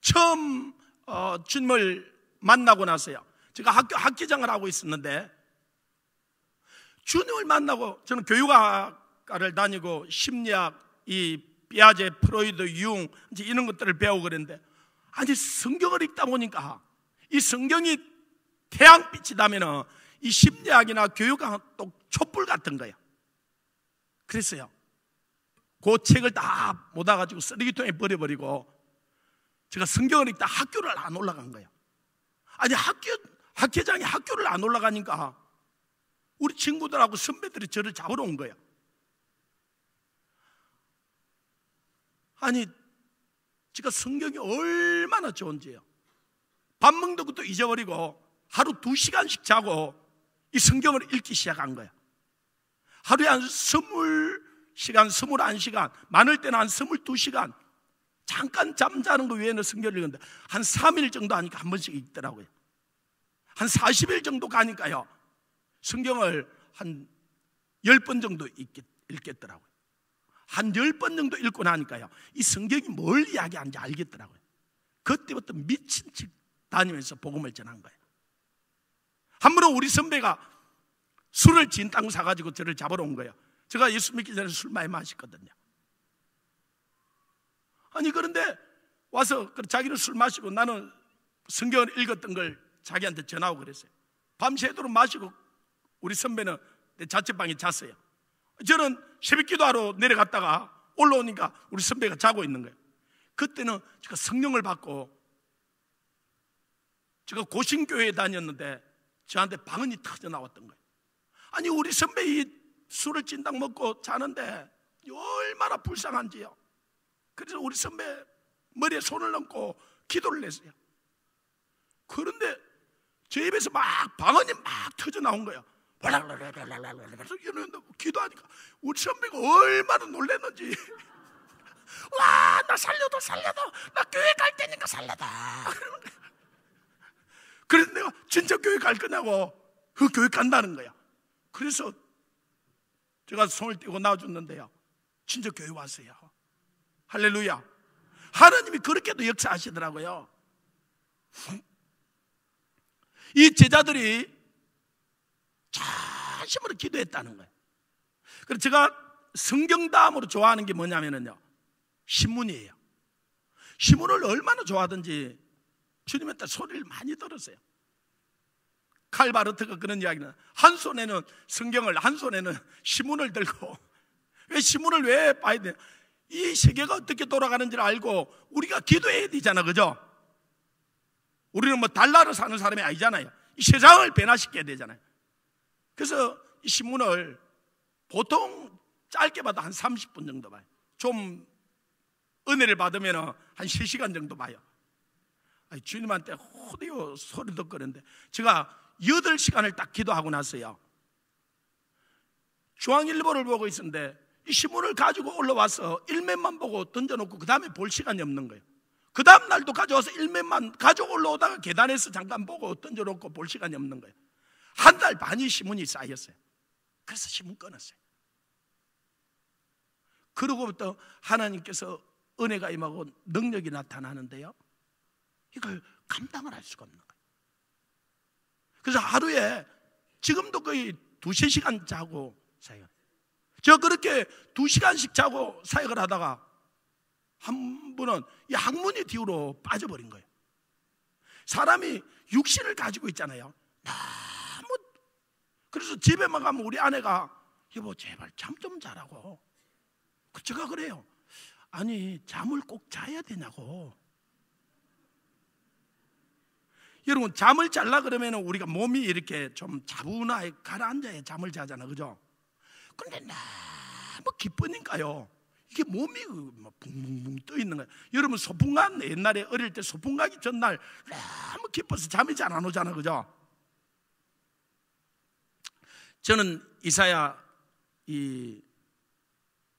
처음 어, 주님을 만나고 나서요. 제가 학교 학기장을 하고 있었는데 주님을 만나고 저는 교육학과를 다니고 심리학 이 피아제, 프로이드, 융 이제 이런 것들을 배우고 그랬는데 아니 성경을 읽다 보니까 이 성경이 태양빛이다면은 이 심리학이나 교육은 또 촛불 같은 거야. 그랬어요. 그 책을 다 못 와가지고 쓰레기통에 버려버리고 제가 성경을 읽다 학교를 안 올라간 거야 아니 학교 학회장이 학교를 안 올라가니까 우리 친구들하고 선배들이 저를 잡으러 온거야 아니 그러니까 성경이 얼마나 좋은지요. 밥 먹는 것도 잊어버리고 하루 두 시간씩 자고 이 성경을 읽기 시작한 거예요 하루에 한 스물 시간, 스물한 시간, 많을 때는 한 스물두 시간. 잠깐 잠자는 거 외에는 성경을 읽는데 한 3일 정도 하니까 한 번씩 읽더라고요. 한 40일 정도 가니까요. 성경을 한 10번 정도 읽겠, 더라고요 한열번 정도 읽고 나니까요. 이 성경이 뭘 이야기하는지 알겠더라고요. 그때부터 미친 척 다니면서 복음을 전한 거예요. 한번은 우리 선배가 술을 진 땅 사가지고 저를 잡으러 온 거예요. 제가 예수 믿기 전에 술 많이 마셨거든요. 아니, 그런데 와서 그 자기는 술 마시고 나는 성경을 읽었던 걸 자기한테 전하고 그랬어요. 밤새도록 마시고 우리 선배는 내 자취방에 잤어요. 저는 새벽기도 하러 내려갔다가 올라오니까 우리 선배가 자고 있는 거예요. 그때는 제가 성령을 받고 제가 고신교회에 다녔는데 저한테 방언이 터져 나왔던 거예요. 아니 우리 선배 이 술을 찐당 먹고 자는데 얼마나 불쌍한지요. 그래서 우리 선배 머리에 손을 얹고 기도를 했어요. 그런데 제 입에서 막 방언이 막 터져 나온 거예요. 이놈 기도하니까 우리 선배가 얼마나 놀랐는지와 나 살려도 살려도 나 교회 갈 테니까 살려다 그래서 내가 진짜 교회 갈 거냐고 그 교회 간다는 거야 그래서 제가 손을 떼고 나와줬는데요 진짜 교회 왔어요 할렐루야 하나님이 그렇게도 역사하시더라고요 이 제자들이 진심으로 기도했다는 거예요. 그래서 제가 성경 다음으로 좋아하는 게 뭐냐면요. 신문이에요. 신문을 얼마나 좋아하든지 주님의 딸 소리를 많이 들었어요. 칼바르트가 그런 이야기는 한 손에는 성경을, 한 손에는 신문을 들고 왜 신문을 왜 봐야 돼? 이 세계가 어떻게 돌아가는지를 알고 우리가 기도해야 되잖아, 그죠? 우리는 뭐 달러를 사는 사람이 아니잖아요. 이 세상을 변화시켜야 되잖아요. 그래서 이 신문을 보통 짧게 봐도 한 30분 정도 봐요. 좀 은혜를 받으면 한 3시간 정도 봐요. 아니, 주님한테 호디요 소리도 끄는데 제가 8시간을 딱 기도하고 나서요. 중앙일보를 보고 있었는데 이 신문을 가지고 올라와서 일면만 보고 던져놓고 그 다음에 볼 시간이 없는 거예요. 그 다음 날도 가져와서 일면만 가져 올라오다가 계단에서 잠깐 보고 던져놓고 볼 시간이 없는 거예요. 한달 반이 시문이 쌓였어요. 그래서 신문 끊었어요. 그러고부터 하나님께서 은혜가 임하고 능력이 나타나는데요. 이걸 감당을 할 수가 없는 거예요. 그래서 하루에 지금도 거의 두세 시간 자고 사역. 저 그렇게 두 시간씩 자고 사역을 하다가 한 분은 이 학문의 뒤로 빠져버린 거예요. 사람이 육신을 가지고 있잖아요. 그래서 집에만 가면 우리 아내가 여보 제발 잠 좀 자라고 그 제가 그래요 아니 잠을 꼭 자야 되냐고 여러분 잠을 잘라 그러면 우리가 몸이 이렇게 좀자부나에 가라앉아야 잠을 자잖아 그죠? 근데 너무 기쁘니까요 이게 몸이 그 뭐 붕붕붕 떠 있는 거예요 여러분 소풍간 옛날에 어릴 때 소풍 가기 전날 너무 기뻐서 잠이 잘 안 오잖아 그죠? 저는 이사야 이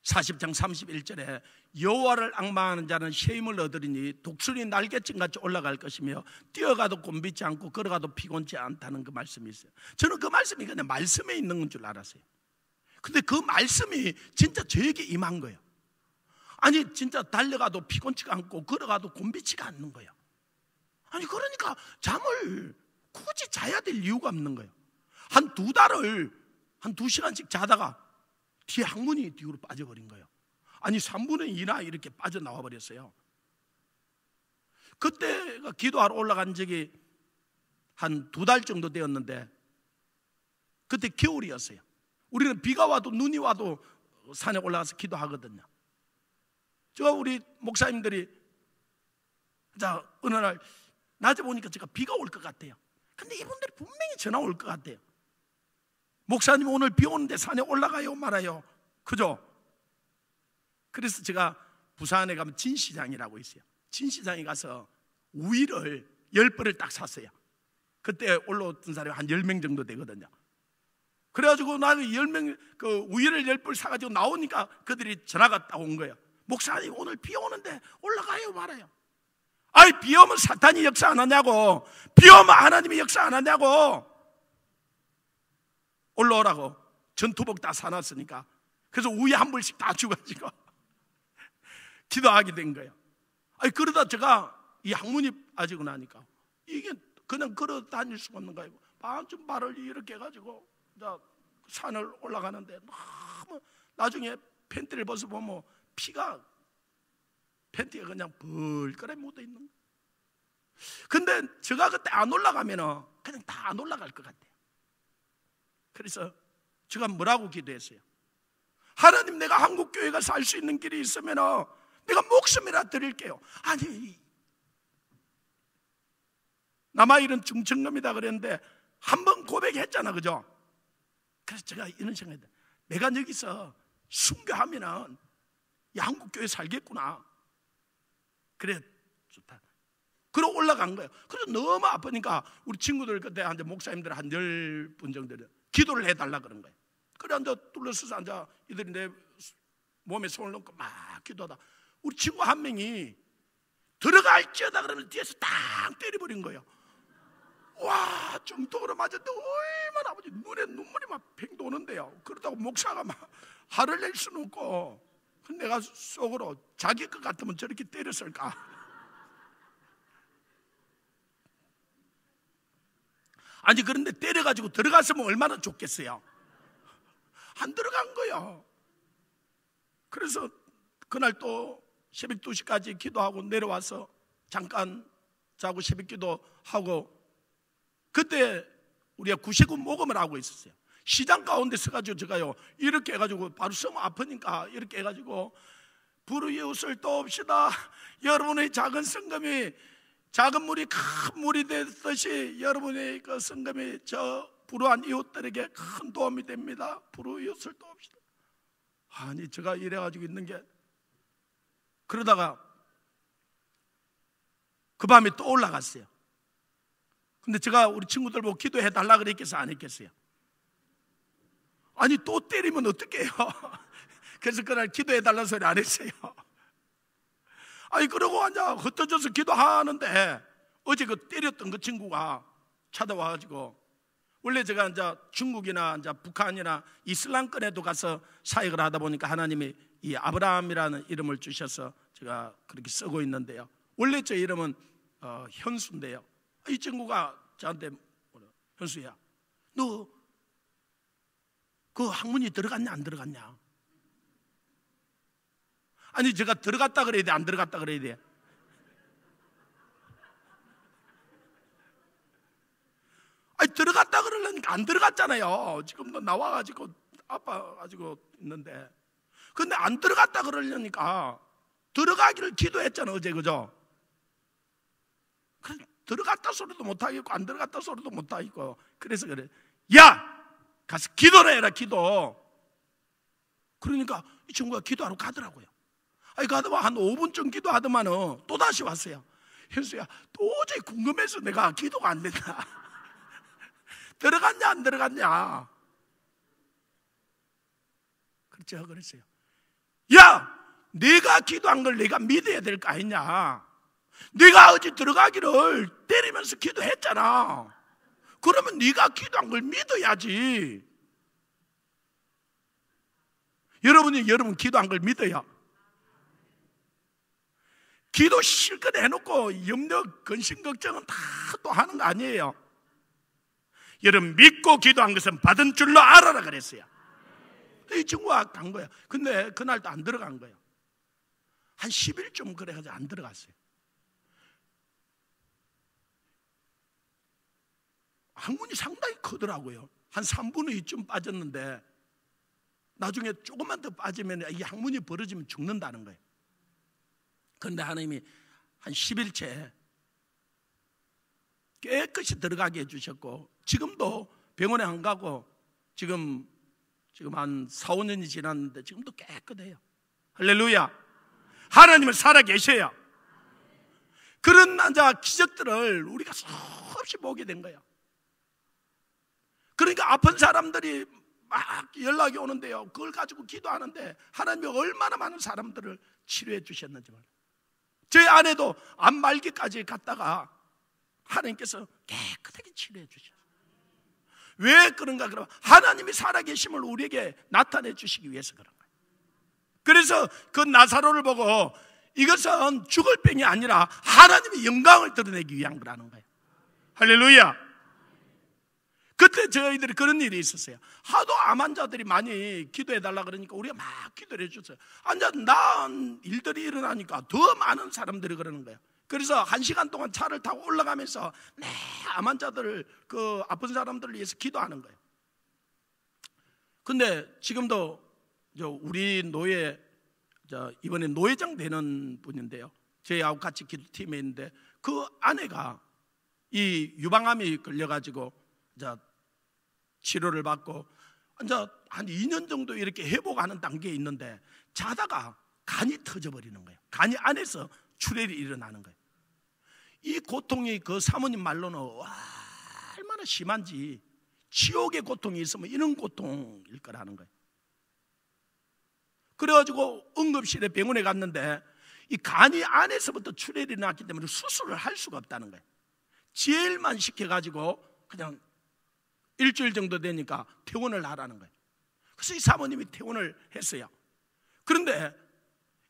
40장 31절에 여호와를 악마하는 자는 쉐임을 얻으리니 독수리 날개쯤같이 올라갈 것이며 뛰어가도 곤비지 않고 걸어가도 피곤치 않다는 그 말씀이 있어요 저는 그 말씀이 그냥 말씀에 있는 건 줄 알았어요 근데 그 말씀이 진짜 저에게 임한 거예요 아니 진짜 달려가도 피곤치가 않고 걸어가도 곤비치가 않는 거예요 아니 그러니까 잠을 굳이 자야 될 이유가 없는 거예요 한 두 달을 한두 시간씩 자다가 뒤에 항문이 뒤로 빠져버린 거예요. 아니 3분의 2나 이렇게 빠져나와 버렸어요. 그때가 기도하러 올라간 적이 한 두 달 정도 되었는데 그때 겨울이었어요. 우리는 비가 와도 눈이 와도 산에 올라가서 기도하거든요. 제가 우리 목사님들이 자 어느 날 낮에 보니까 제가 비가 올 것 같아요. 근데 이분들이 분명히 전화 올 것 같아요. 목사님 오늘 비 오는데 산에 올라가요 말아요. 그죠? 그래서 제가 부산에 가면 진시장이라고 있어요. 진시장에 가서 우위를 열 벌을 딱 샀어요. 그때 올라왔던 사람이 한 열 명 정도 되거든요. 그래가지고 나는 0명그우위를열 벌 사가지고 나오니까 그들이 전화가 딱 온 거예요. 목사님 오늘 비 오는데 올라가요 말아요. 아이 비 오면 사탄이 역사 안 하냐고. 비 오면 하나님이 역사 안 하냐고. 올라오라고 전투복 다 사놨으니까 그래서 우유 한 벌씩 다 주가지고 기도하게 된 거예요. 아니 그러다 제가 이 학문이 빠지 나니까 이게 그냥 걸어 다닐 수가 없는 거예요. 반쯤 발을 이렇게 해가지고 산을 올라가는데 너무 나중에 팬티를 벗어보면 피가 팬티에 그냥 벌그레 묻어 있는 거예요. 근데 제가 그때 안올라가면 그냥 다 안 올라갈 것 같아. 그래서 제가 뭐라고 기도했어요? 하나님 내가 한국 교회가 살 수 있는 길이 있으면 내가 목숨이라 드릴게요. 아니 남아 이런 중증금이다 그랬는데 한 번 고백했잖아 그죠? 그래서 제가 이런 생각이 들어요. 내가 여기서 순교하면은 이 한국 교회 살겠구나. 그래 좋다. 그러 올라간 거예요. 그래서 너무 아프니까 우리 친구들 그때 한 목사님들 한 열 분 정도 기도를 해달라 그런 거예요. 그래 앉아 둘러서서 앉아 이들이 내 몸에 손을 넣고 막 기도하다 우리 친구 한 명이 들어갈지어다 그러면 뒤에서 딱 때려버린 거예요. 와 중통으로 맞았는데 얼마나 아버지 눈에 눈물이 막 팽도는데요. 그렇다고 목사가 막 화를 낼 수는 없고 내가 속으로 자기 것 같으면 저렇게 때렸을까? 아니 그런데 때려가지고 들어갔으면 얼마나 좋겠어요? 안 들어간 거야. 그래서 그날 또 새벽 2시까지 기도하고 내려와서 잠깐 자고 새벽 기도하고 그때 우리가 구세군 모금을 하고 있었어요. 시장 가운데 서가지고 제가요 이렇게 해가지고 바로 쓰면 아프니까 이렇게 해가지고 부르이웃을 옵시다 여러분의 작은 성금이 작은 물이 큰 물이 됐듯이 여러분의 그 성금이 저 불우한 이웃들에게 큰 도움이 됩니다. 불우 이웃을 도웁시다. 아니 제가 이래가지고 있는 게 그러다가 그 밤에 또 올라갔어요. 근데 제가 우리 친구들 보고 기도해 달라 그랬겠어 안 했겠어요? 아니 또 때리면 어떡해요? 그래서 그날 기도해 달라는 소리 안 했어요. 아니 그러고 앉아 흩어져서 기도하는데 어제 그 때렸던 그 친구가 찾아와가지고 원래 제가 이제 중국이나 이제 북한이나 이슬람권에도 가서 사역을 하다 보니까 하나님이 이 아브라함이라는 이름을 주셔서 제가 그렇게 쓰고 있는데요. 원래 저 이름은 어, 현수인데요. 이 친구가 저한테 현수야, 너 그 학문이 들어갔냐 안 들어갔냐? 아니 제가 들어갔다 그래야 돼? 안 들어갔다 그래야 돼? 아니 들어갔다 그러려니까 안 들어갔잖아요 지금도 나와가지고 아빠가지고 있는데 근데 안 들어갔다 그러려니까 들어가기를 기도했잖아 어제 그죠? 그 들어갔다 소리도 못하겠고 안 들어갔다 소리도 못하겠고 그래서 그래 야! 가서 기도를 해라 기도 그러니까 이 친구가 기도하러 가더라고요 이가 하다가 그 뭐 한 5분쯤 기도하더만은 또 다시 왔어요. 현수야, 도저히 궁금해서 내가 기도가 안 된다. 들어갔냐, 안 들어갔냐? 그렇죠, 그랬어요. 그렇죠. 야! 네가 기도한 걸 내가 믿어야 될 거 아니냐? 네가 어제 들어가기를 때리면서 기도했잖아. 그러면 네가 기도한 걸 믿어야지. 여러분이 여러분 기도한 걸 믿어야 기도 실컷 해놓고 염려, 근심, 걱정은 다 또 하는 거 아니에요. 여러분, 믿고 기도한 것은 받은 줄로 알아라 그랬어요. 이 친구가 간 거야. 근데 그날도 안 들어간 거예한 10일쯤 그래가지고 안 들어갔어요. 항문이 상당히 크더라고요. 한 3분의 2쯤 빠졌는데 나중에 조금만 더 빠지면 이 항문이 벌어지면 죽는다는 거예요. 그런데 하나님이 한 10일째 깨끗이 들어가게 해주셨고 지금도 병원에 안 가고 지금 지금 한 4, 5년이 지났는데 지금도 깨끗해요. 할렐루야. 하나님은 살아 계셔요. 그런 자 기적들을 우리가 수없이 보게 된 거예요. 그러니까 아픈 사람들이 막 연락이 오는데요. 그걸 가지고 기도하는데 하나님이 얼마나 많은 사람들을 치료해 주셨는지 말이에요. 제 아내도 안 말기까지 갔다가 하나님께서 깨끗하게 치료해 주셨어요. 왜 그런가 그러면 하나님이 살아계심을 우리에게 나타내 주시기 위해서 그런 거예요. 그래서 그 나사로를 보고 이것은 죽을 병이 아니라 하나님의 영광을 드러내기 위한 거라는 거예요. 할렐루야. 그때 저희들이 그런 일이 있었어요. 하도 암 환자들이 많이 기도해달라 그러니까 우리가 막 기도를 해줬어요. 앉아, 난 일들이 일어나니까 더 많은 사람들이 그러는 거예요. 그래서 한 시간 동안 차를 타고 올라가면서 내암 환자들을, 그 아픈 사람들을 위해서 기도하는 거예요. 근데 지금도 저 우리 노예, 저 이번에 노예장 되는 분인데요. 저희하고 같이 기도팀에 있는데 그 아내가 이 유방암이 걸려가지고 치료를 받고 이제 한 2년 정도 이렇게 회복하는 단계에 있는데 자다가 간이 터져버리는 거예요. 간이 안에서 출혈이 일어나는 거예요. 이 고통이 그 사모님 말로는 얼마나 심한지 지옥의 고통이 있으면 이런 고통일 거라는 거예요. 그래가지고 응급실에 병원에 갔는데 이 간이 안에서부터 출혈이 났기 때문에 수술을 할 수가 없다는 거예요. 지혈만 시켜가지고 그냥 일주일 정도 되니까 퇴원을 하라는 거예요. 그래서 이 사모님이 퇴원을 했어요. 그런데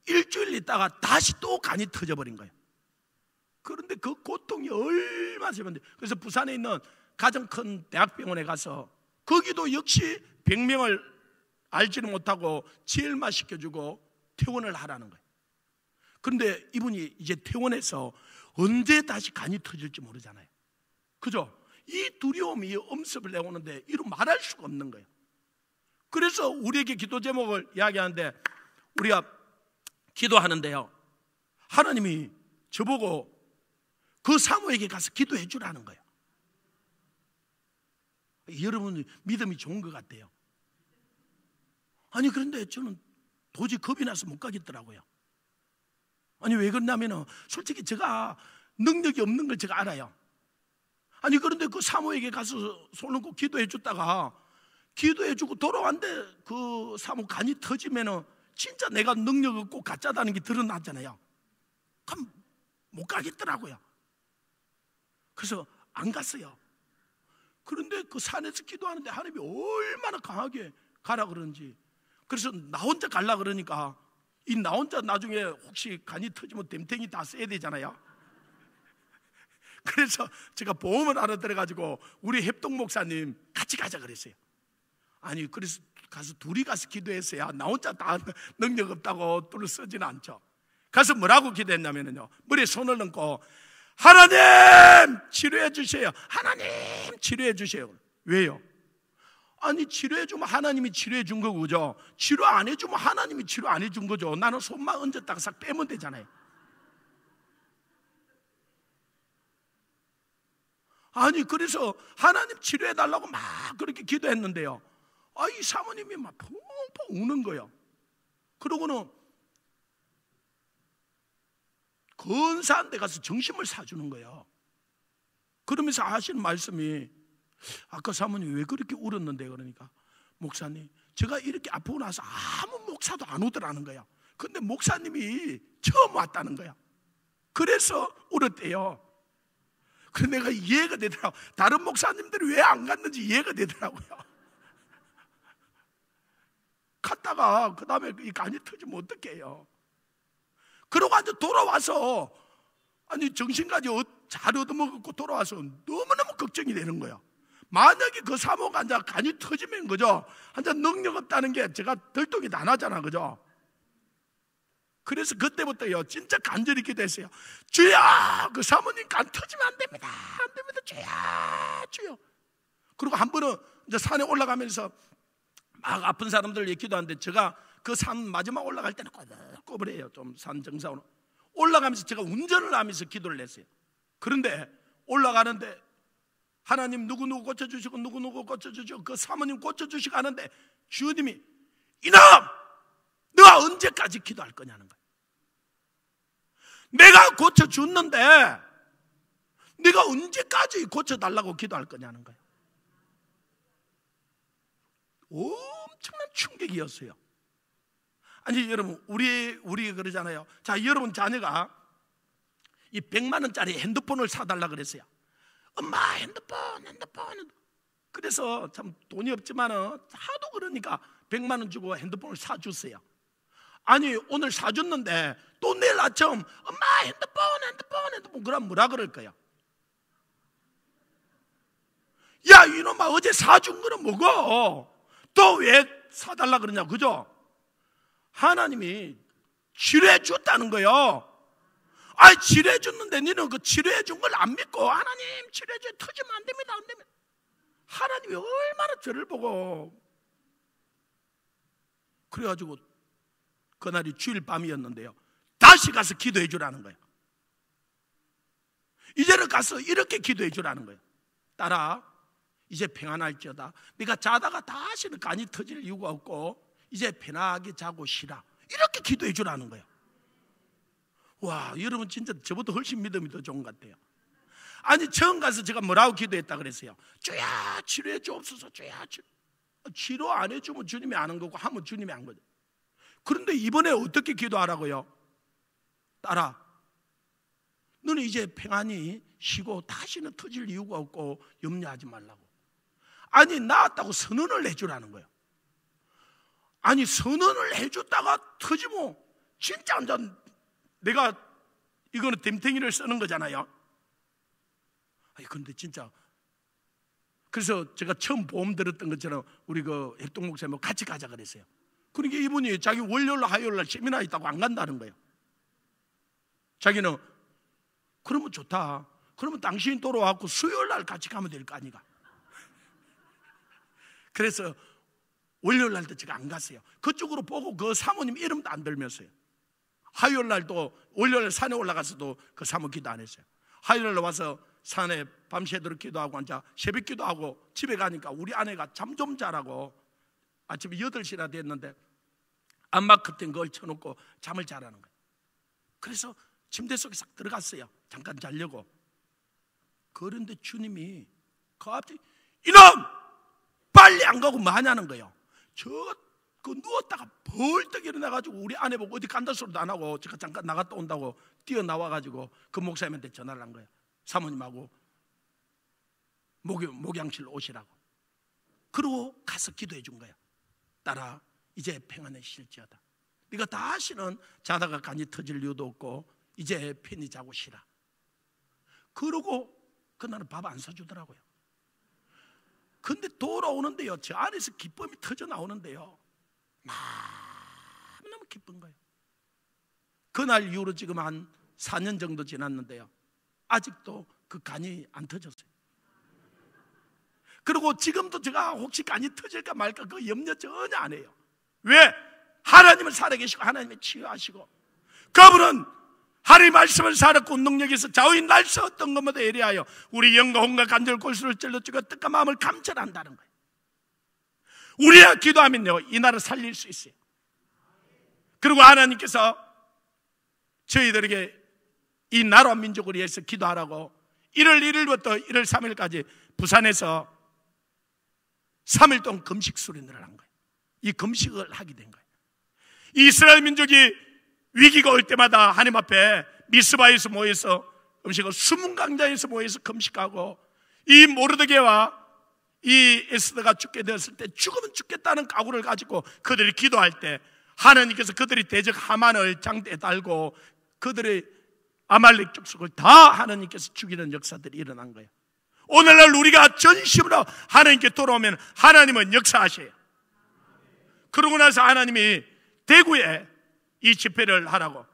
일주일 있다가 다시 또 간이 터져버린 거예요. 그런데 그 고통이 얼마나 심한데 그래서 부산에 있는 가장 큰 대학병원에 가서 거기도 역시 1 0 0명을 알지는 못하고 제일만 시켜주고 퇴원을 하라는 거예요. 그런데 이분이 이제 퇴원해서 언제 다시 간이 터질지 모르잖아요. 그죠? 이 두려움이 엄습을 내오는데 이루 말할 수가 없는 거예요. 그래서 우리에게 기도 제목을 이야기하는데 우리가 기도하는데요. 하나님이 저보고 그 사모에게 가서 기도해 주라는 거예요. 여러분 믿음이 좋은 것 같아요. 아니 그런데 저는 도저히 겁이 나서 못 가겠더라고요. 아니 왜 그러냐면은 솔직히 제가 능력이 없는 걸 제가 알아요. 아니 그런데 그 사모에게 가서 손 얹고 기도해 줬다가 기도해 주고 돌아왔는데 그 사모 간이 터지면은 진짜 내가 능력 없고 가짜다는 게 드러났잖아요. 그럼 못 가겠더라고요. 그래서 안 갔어요. 그런데 그 산에서 기도하는데 하나님이 얼마나 강하게 가라 그런지. 그래서 나 혼자 갈라 그러니까 이 나 혼자 나중에 혹시 간이 터지면 댐탱이 다 써야 되잖아요. 그래서 제가 보험을 알아들어가지고 우리 협동 목사님 같이 가자 그랬어요. 아니, 그래서 가서 둘이 가서 기도했어요. 나 혼자 다 능력 없다고 뚫을 쓰진 않죠. 가서 뭐라고 기도했냐면요. 머리에 손을 넣고 하나님 치료해 주세요. 하나님 치료해 주세요. 왜요? 아니 치료해 주면 하나님이 치료해 준 거고 죠 치료 안 해주면 하나님이 치료 안 해 준 거죠. 나는 손만 얹었다가 싹 빼면 되잖아요. 아니 그래서 하나님 치료해 달라고 막 그렇게 기도했는데요. 아이 사모님이 막 펑펑 우는 거예요. 그러고는 근사한 데 가서 정신을 사주는 거예요. 그러면서 하시는 말씀이 아까 사모님 왜 그렇게 울었는데 그러니까 목사님 제가 이렇게 아프고 나서 아무 목사도 안 오더라는 거야. 근데 목사님이 처음 왔다는 거야. 그래서 울었대요. 그 내가 이해가 되더라고. 다른 목사님들이 왜 안 갔는지 이해가 되더라고요. 갔다가 그 다음에 이 간이 터지면 어떡해요? 그러고 아주 돌아와서 아니 정신까지 어, 잘 얻어먹고 돌아와서 너무너무 걱정이 되는 거예요. 만약에 그 사모가 이제 간이 터지면 그죠? 한자 능력 없다는 게 제가 덜통이 안 하잖아, 그죠? 그래서 그때부터요, 진짜 간절히 기도했어요. 주여! 그 사모님 간 터지면 안 됩니다. 안 됩니다. 주여! 주여! 그리고 한 번은 이제 산에 올라가면서 막 아픈 사람들 위 기도하는데 제가 그 산 마지막 올라갈 때는 꼬불꼬불해요. 좀 산 정상으로. 올라가면서 제가 운전을 하면서 기도를 했어요. 그런데 올라가는데 하나님 누구누구 고쳐주시고 누구누구 고쳐주시고 그 사모님 고쳐주시고 하는데 주님이 이놈! 너가 언제까지 기도할 거냐는 거야. 내가 고쳐 줬는데 네가 언제까지 고쳐 달라고 기도할 거냐는 거예요. 엄청난 충격이었어요. 아니 여러분 우리 우리 그러잖아요. 자 여러분 자녀가 이 100만 원짜리 핸드폰을 사달라 그랬어요. 엄마 핸드폰 핸드폰, 그래서 참 돈이 없지만은 하도 그러니까 100만 원 주고 핸드폰을 사주세요. 아니 오늘 사줬는데 또 내일 아침 엄마 핸드폰 핸드폰 핸드폰 그럼 뭐라 그럴 거야? 야 이놈아 어제 사준 거는 뭐고? 또 왜 사달라 그러냐 그죠? 하나님이 치료해 줬다는 거요. 아이 치료해 줬는데 너는 그 치료해 준 걸 안 믿고 하나님 치료해 줘 터지면 안 됩니다 안 됩니다. 하나님이 얼마나 저를 보고 그래가지고 그날이 주일 밤이었는데요. 다시 가서 기도해 주라는 거예요. 이제는 가서 이렇게 기도해 주라는 거예요. 따라 이제 평안할지어다. 네가 자다가 다시는 간이 터질 이유가 없고 이제 편하게 자고 쉬라. 이렇게 기도해 주라는 거예요. 와, 여러분 진짜 저보다 훨씬 믿음이 더 좋은 것 같아요. 아니 처음 가서 제가 뭐라고 기도했다 그랬어요. 주야 치료해 주옵소서. 주야 아, 치료. 안 해주면 주님이 아는 거고 하면 주님이 안 거죠. 그런데 이번에 어떻게 기도하라고요? 따라. 너는 이제 평안히 쉬고 다시는 터질 이유가 없고 염려하지 말라고. 아니, 나았다고 선언을 해주라는 거예요. 아니, 선언을 해줬다가 터지면 진짜 완전 내가 이거는 댐탱이를 쓰는 거잖아요. 아니, 근데 진짜 그래서 제가 처음 보험 들었던 것처럼 우리 그 협동 목사님 같이 가자 그랬어요. 그러니까 이분이 자기 월요일 날 화요일 날 세미나 있다고 안 간다는 거예요. 자기는 그러면 좋다. 그러면 당신이 돌아와갖고 수요일 날 같이 가면 될 거 아니가. 그래서 월요일 날도 제가 안 갔어요. 그쪽으로 보고 그 사모님 이름도 안 들면서요. 화요일 날도 월요일 날 산에 올라가서도 그 사모 기도 안 했어요. 화요일 날 와서 산에 밤새도록 기도하고 앉아 새벽 기도하고 집에 가니까 우리 아내가 잠 좀 자라고 아침에 8시나 됐는데 안막 커튼 걸쳐놓고 잠을 자라는 거예요. 그래서 침대 속에 싹 들어갔어요. 잠깐 자려고. 그런데 주님이 갑자기 이놈 빨리 안 가고 마냐는 뭐 거예요. 저 그 누웠다가 벌떡 일어나가지고 우리 아내 보고 어디 간다 소리도 안 하고 제가 잠깐 나갔다 온다고 뛰어 나와가지고 그 목사님한테 전화를 한 거예요. 사모님하고 목 목양실 오시라고. 그러고 가서 기도해 준 거예요. 따라 이제 평안에 실지어다. 네가 다시는 자다가 간이 터질 이유도 없고 이제 편히 자고 쉬라. 그러고 그날은 밥 안 사주더라고요. 근데 돌아오는데요. 저 안에서 기쁨이 터져 나오는데요. 너무너무 기쁜 거예요. 그날 이후로 지금 한 4년 정도 지났는데요. 아직도 그 간이 안 터졌어요. 그리고 지금도 제가 혹시 간이 터질까 말까 그 염려 전혀 안 해요. 왜? 하나님은 살아계시고 하나님이 치유하시고 그분은 하리 말씀을 살았고 능력에서 자우인 날서 어떤 것마다 예리하여 우리 영과 혼과 간절 골수를 찔러 죽고 뜻과 마음을 감찰한다는 거예요. 우리가 기도하면요 이 나라 살릴 수 있어요. 그리고 하나님께서 저희들에게 이 나라 민족을 위해서 기도하라고 1월 1일부터 1월 3일까지 부산에서 3일 동안 금식 수련을 한 거예요. 이 금식을 하게 된 거예요. 이스라엘 민족이 위기가 올 때마다 하나님 앞에 미스바에서 모여서 금식을 수문 강장에서 모여서 금식하고 이 모르드게와 이 에스더가 죽게 되었을 때 죽으면 죽겠다는 각오를 가지고 그들이 기도할 때 하나님께서 그들이 대적 하만을 장대에 달고 그들의 아말렉 족속을 다 하나님께서 죽이는 역사들이 일어난 거예요. 오늘날 우리가 전심으로 하나님께 돌아오면 하나님은 역사하셔요. 그러고 나서 하나님이 대구에 이 집회를 하라고.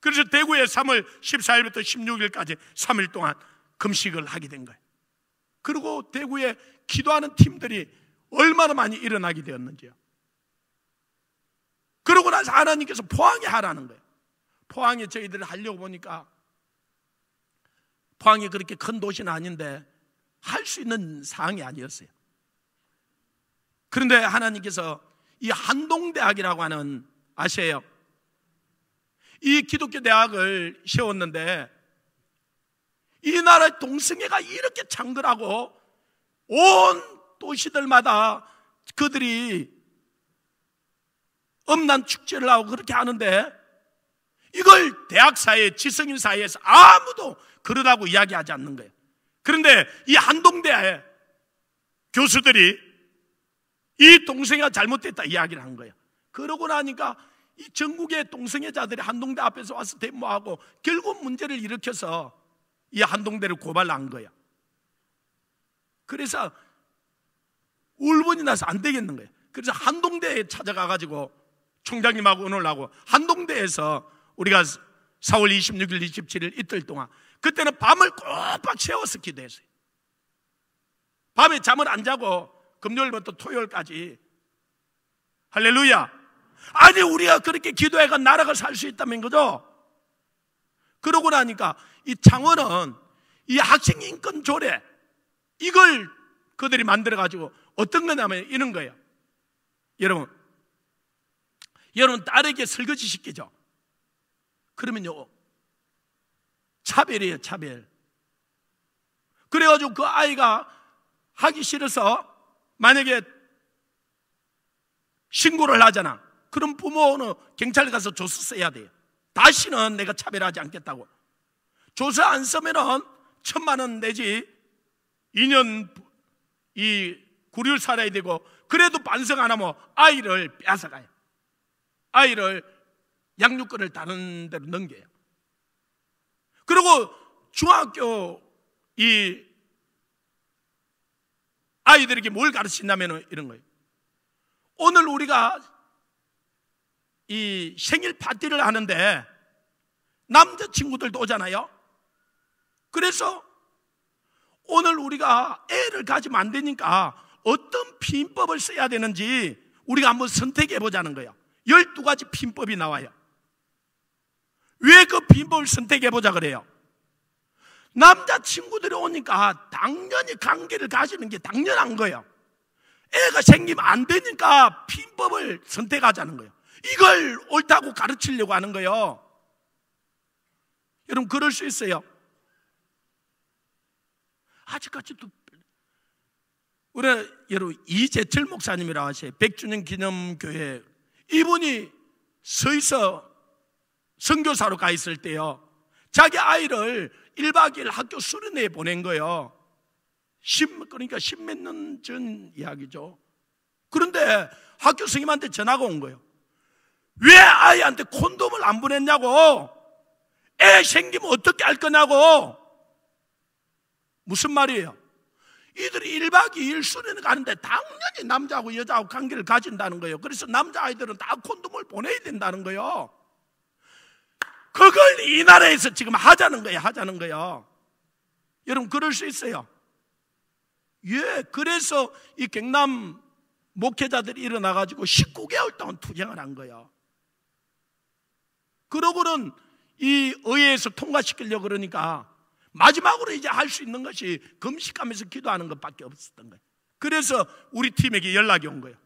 그래서 대구에 3월 14일부터 16일까지 3일 동안 금식을 하게 된 거예요. 그리고 대구에 기도하는 팀들이 얼마나 많이 일어나게 되었는지요. 그러고 나서 하나님께서 포항에 하라는 거예요. 포항에 저희들 을 하려고 보니까 포항이 그렇게 큰 도시는 아닌데 할 수 있는 상황이 아니었어요. 그런데 하나님께서 이 한동대학이라고 하는 아세요이 기독교 대학을 세웠는데 이 나라의 동성애가 이렇게 창그하고온 도시들마다 그들이 엄난 축제를 하고 그렇게 하는데 이걸 대학 사회, 지성인 사회에서 아무도 그러다고 이야기하지 않는 거예요. 그런데 이 한동대에 교수들이 이동생이 잘못됐다 이야기를 한 거예요. 그러고 나니까 이 전국의 동성애자들이 한동대 앞에서 와서 데모하고 결국 문제를 일으켜서 이 한동대를 고발한 거예요. 그래서 울분이 나서 안 되겠는 거예요. 그래서 한동대에 찾아가가지고 총장님하고 오늘하고 한동대에서 우리가 4월 26일, 27일 이틀 동안 그때는 밤을 꼬박 채워서 기도했어요. 밤에 잠을 안 자고 금요일부터 토요일까지. 할렐루야. 아니, 우리가 그렇게 기도해가 나라가 살 수 있다면 거죠? 그러고 나니까 이 창원은 이 학생 인권 조례, 이걸 그들이 만들어가지고 어떤 거냐면 이런 거예요. 여러분, 여러분 딸에게 설거지 시키죠? 그러면요, 차별이에요, 차별. 그래가지고 그 아이가 하기 싫어서 만약에 신고를 하잖아. 그럼 부모는 경찰에 가서 조수 써야 돼요. 다시는 내가 차별하지 않겠다고. 조서 안 쓰면은 천만 원 내지 2년 이 구류를 살아야 되고 그래도 반성 안 하면 아이를 뺏어가요. 아이를 양육권을 다른 데로 넘겨요. 그리고 중학교 이 아이들에게 뭘 가르친다면 이런 거예요. 오늘 우리가 이 생일 파티를 하는데 남자친구들도 오잖아요. 그래서 오늘 우리가 애를 가지면 안 되니까 어떤 빈법을 써야 되는지 우리가 한번 선택해 보자는 거예요. 12가지 빈법이 나와요. 왜 그 빈법을 선택해 보자 그래요? 남자친구들이 오니까 아, 당연히 관계를 가지는 게 당연한 거예요. 애가 생기면 안 되니까 핀법을 선택하자는 거예요. 이걸 옳다고 가르치려고 하는 거예요. 여러분, 그럴 수 있어요. 아직까지도 우리 여러분 이재철 목사님이라고 하세요. 100주년 기념교회 이분이 서서 선교사로 가 있을 때요. 자기 아이를 1박 2일 학교 수련회에 보낸 거예요. 1 그러니까 십 몇 년 전 이야기죠. 그런데 학교 선생님한테 전화가 온 거예요. 왜 아이한테 콘돔을 안 보냈냐고! 애 생기면 어떻게 할 거냐고! 무슨 말이에요? 이들이 1박 2일 수련회 가는데 당연히 남자하고 여자하고 관계를 가진다는 거예요. 그래서 남자아이들은 다 콘돔을 보내야 된다는 거예요. 그걸 이 나라에서 지금 하자는 거예요. 하자는 거예요. 여러분 그럴 수 있어요. 예, 그래서 이 경남 목회자들이 일어나 가지고 19개월 동안 투쟁을 한 거예요. 그러고는 이 의회에서 통과시키려고 그러니까 마지막으로 이제 할 수 있는 것이 금식하면서 기도하는 것밖에 없었던 거예요. 그래서 우리 팀에게 연락이 온 거예요.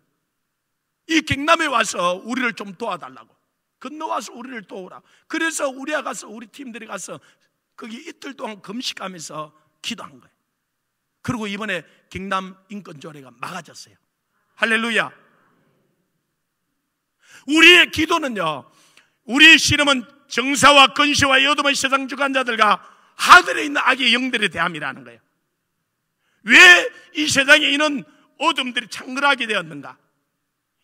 이 경남에 와서 우리를 좀 도와달라고. 건너와서 그 우리를 도우라. 그래서 우리가 가서 우리 팀들이 가서 거기 이틀 동안 금식하면서 기도한 거예요. 그리고 이번에 경남 인권조례가 막아졌어요. 할렐루야. 우리의 기도는요. 우리의 씨름은 정사와 건시와 여둠의 세상 주관자들과 하늘에 있는 악의 영들에 대함이라는 거예요. 왜 이 세상에 있는 어둠들이 창궐하게 되었는가?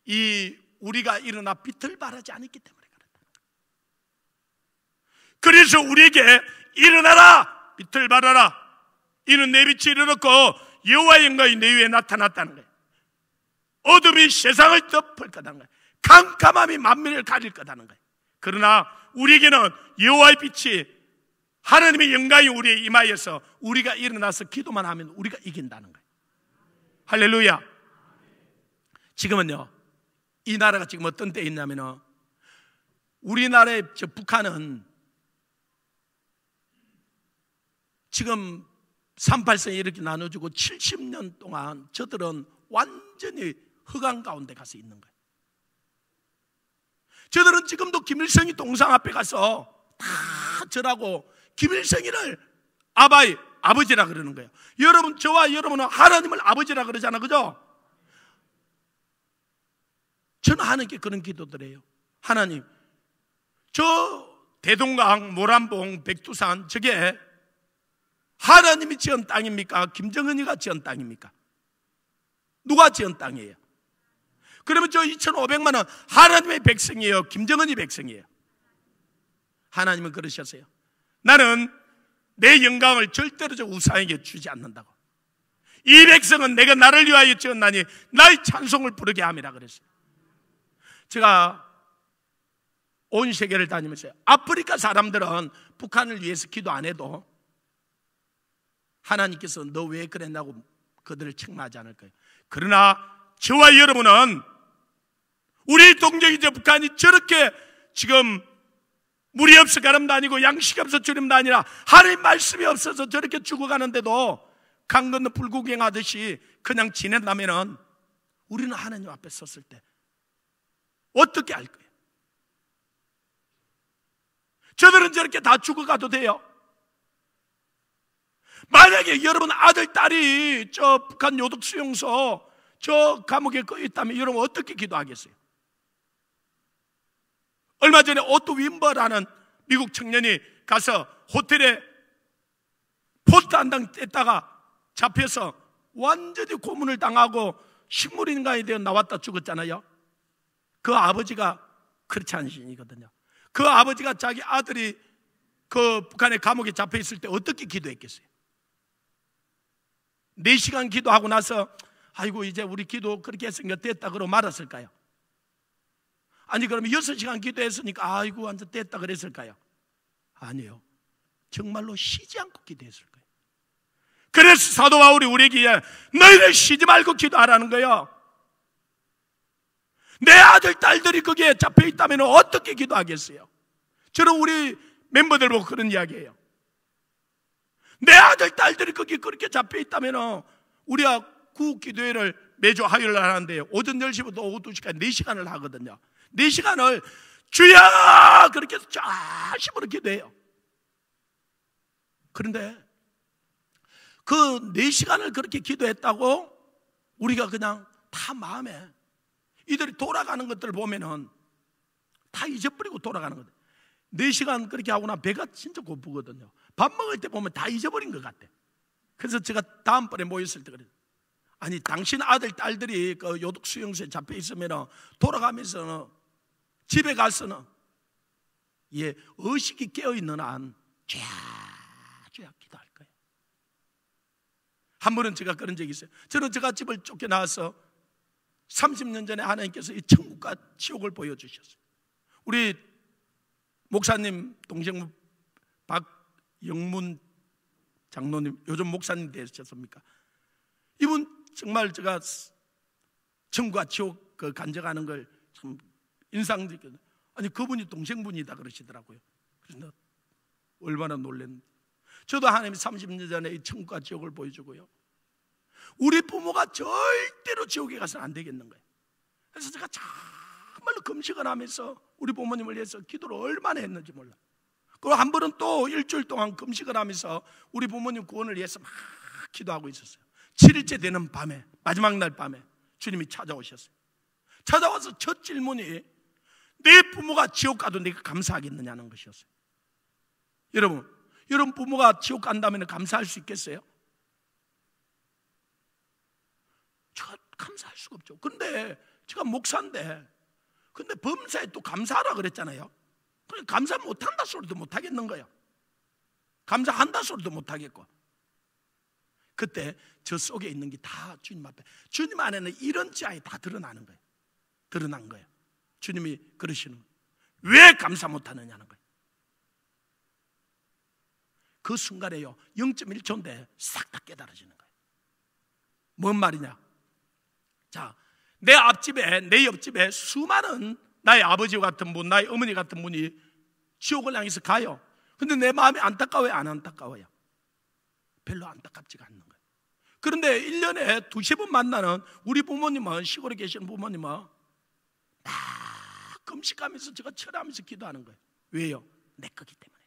이 우리가 일어나 빛을 발하지 않았기 때문에. 그래서 우리에게 일어나라! 빛을 발하라! 이는 내 빛이 일어났고 여호와의 영광이 내 위에 나타났다는 거예요. 어둠이 세상을 덮을 거다는 거예요. 캄캄함이 만민을 가릴 거다는 거예요. 그러나 우리에게는 여호와의 빛이 하나님의 영광이 우리의 임하여서 우리가 일어나서 기도만 하면 우리가 이긴다는 거예요. 할렐루야. 지금은요. 이 나라가 지금 어떤 때에 있냐면은 우리나라의 저 북한은 지금 38세 이렇게 나눠주고 70년 동안 저들은 완전히 흑암 가운데 가서 있는 거예요. 저들은 지금도 김일성이 동상 앞에 가서 다 절하고 김일성이를 아바이 아버지라 그러는 거예요. 여러분 저와 여러분은 하나님을 아버지라 그러잖아, 그죠? 저는 하나님께 그런 기도들 해요. 하나님, 저 대동강, 모란봉, 백두산 저게 하나님이 지은 땅입니까? 김정은이가 지은 땅입니까? 누가 지은 땅이에요? 그러면 저 2,500만 원 하나님의 백성이에요? 김정은이 백성이에요? 하나님은 그러셨어요. 나는 내 영광을 절대로 저 우상에게 주지 않는다고. 이 백성은 내가 나를 위하여 지었나니 나의 찬송을 부르게 함이라 그랬어요. 제가 온 세계를 다니면서 아프리카 사람들은 북한을 위해서 기도 안 해도 하나님께서 너 왜그랬냐고 그들을 책망하지 않을 거예요. 그러나 저와 여러분은 우리 동정이제 북한이 저렇게 지금 물이 없어 가름도 아니고 양식이 없어 주림도 아니라 하나님 말씀이 없어서 저렇게 죽어가는데도 강 건너 불구경 하듯이 그냥 지낸다면 우리는 하나님 앞에 섰을 때 어떻게 할 거예요? 저들은 저렇게 다 죽어가도 돼요. 만약에 여러분 아들, 딸이 저 북한 요독 수용소 저 감옥에 거 있다면 여러분 어떻게 기도하겠어요? 얼마 전에 오토 윈버라는 미국 청년이 가서 호텔에 포트 한당 뗐다가 잡혀서 완전히 고문을 당하고 식물인간이 되어 나왔다 죽었잖아요. 그 아버지가 그렇지 않으시거든요. 그 아버지가 자기 아들이 그 북한의 감옥에 잡혀 있을 때 어떻게 기도했겠어요? 4시간 기도하고 나서 아이고 이제 우리 기도 그렇게 했으니까 됐다 고 말았을까요? 아니 그러면 6시간 기도했으니까 아이고 완전 됐다 그랬을까요? 아니요 정말로 쉬지 않고 기도했을 거예요 그래서 사도 바울이 우리에게 너희는 쉬지 말고 기도하라는 거예요 내 아들, 딸들이 거기에 잡혀 있다면 어떻게 기도하겠어요? 저는 우리 멤버들 보고 그런 이야기예요. 내 아들, 딸들이 거기 그렇게 잡혀 있다면 우리가 구기도회를 매주 화요일 날 하는데 오전 10시부터 오후 2시까지 4시간을 하거든요. 4시간을 주야 그렇게 해서 좌심으로 기도해요. 그런데 그 4시간을 그렇게 기도했다고 우리가 그냥 다 마음에 이들이 돌아가는 것들을 보면은 다 잊어버리고 돌아가는 거예요. 4시간 그렇게 하고 나 배가 진짜 고프거든요. 밥 먹을 때 보면 다 잊어버린 것 같아. 그래서 제가 다음번에 모였을 때그래 아니 당신 아들 딸들이 그 요독 수용소에 잡혀 있으면 돌아가면서 집에 가서는 예 의식이 깨어 있는 한 죄악죄악 기도할 거예요. 한 번은 제가 그런 적이 있어요. 저는 제가 집을 쫓겨나서 30년 전에 하나님께서 이 천국과 지옥을 보여주셨어요. 우리 목사님 동생 박 영문 장로님, 요즘 목사님 되셨습니까? 이분 정말 제가 천과 지옥 그 간증하는 걸 참 인상 깊게 아니 그분이 동생분이다 그러시더라고요. 그래서 얼마나 놀랬는데 저도 하나님이 30년 전에 이 천과 지옥을 보여주고요. 우리 부모가 절대로 지옥에 가서는 안 되겠는 거예요. 그래서 제가 정말로 금식을 하면서 우리 부모님을 위해서 기도를 얼마나 했는지 몰라. 그리고 한 번은 또 일주일 동안 금식을 하면서 우리 부모님 구원을 위해서 막 기도하고 있었어요. 7일째 되는 밤에, 마지막 날 밤에 주님이 찾아오셨어요. 찾아와서 첫 질문이 내 부모가 지옥 가도 내가 감사하겠느냐는 것이었어요. 여러분, 여러분 부모가 지옥 간다면 감사할 수 있겠어요? 제 감사할 수가 없죠. 근데 제가 목사인데, 근데 범사에 또 감사하라 그랬잖아요. 그래 감사 못한다 소리도 못하겠는 거야 감사한다 소리도 못하겠고 그때 저 속에 있는 게 다 주님 앞에 주님 안에는 이런 자에 다 드러나는 거예요 드러난 거예요 주님이 그러시는 거예요 왜 감사 못하느냐는 거예요 그 순간에요 0.1초인데 싹 다 깨달아지는 거예요 뭔 말이냐 자, 내 앞집에, 내 옆집에 수많은 나의 아버지 같은 분, 나의 어머니 같은 분이 지옥을 향해서 가요. 근데 내 마음이 안타까워요? 안 안타까워요? 별로 안타깝지가 않는 거예요. 그런데 1년에 두세 번 만나는 우리 부모님은 시골에 계시 부모님은 막 금식하면서 제가 철하면서 기도하는 거예요. 왜요? 내 거기 때문에.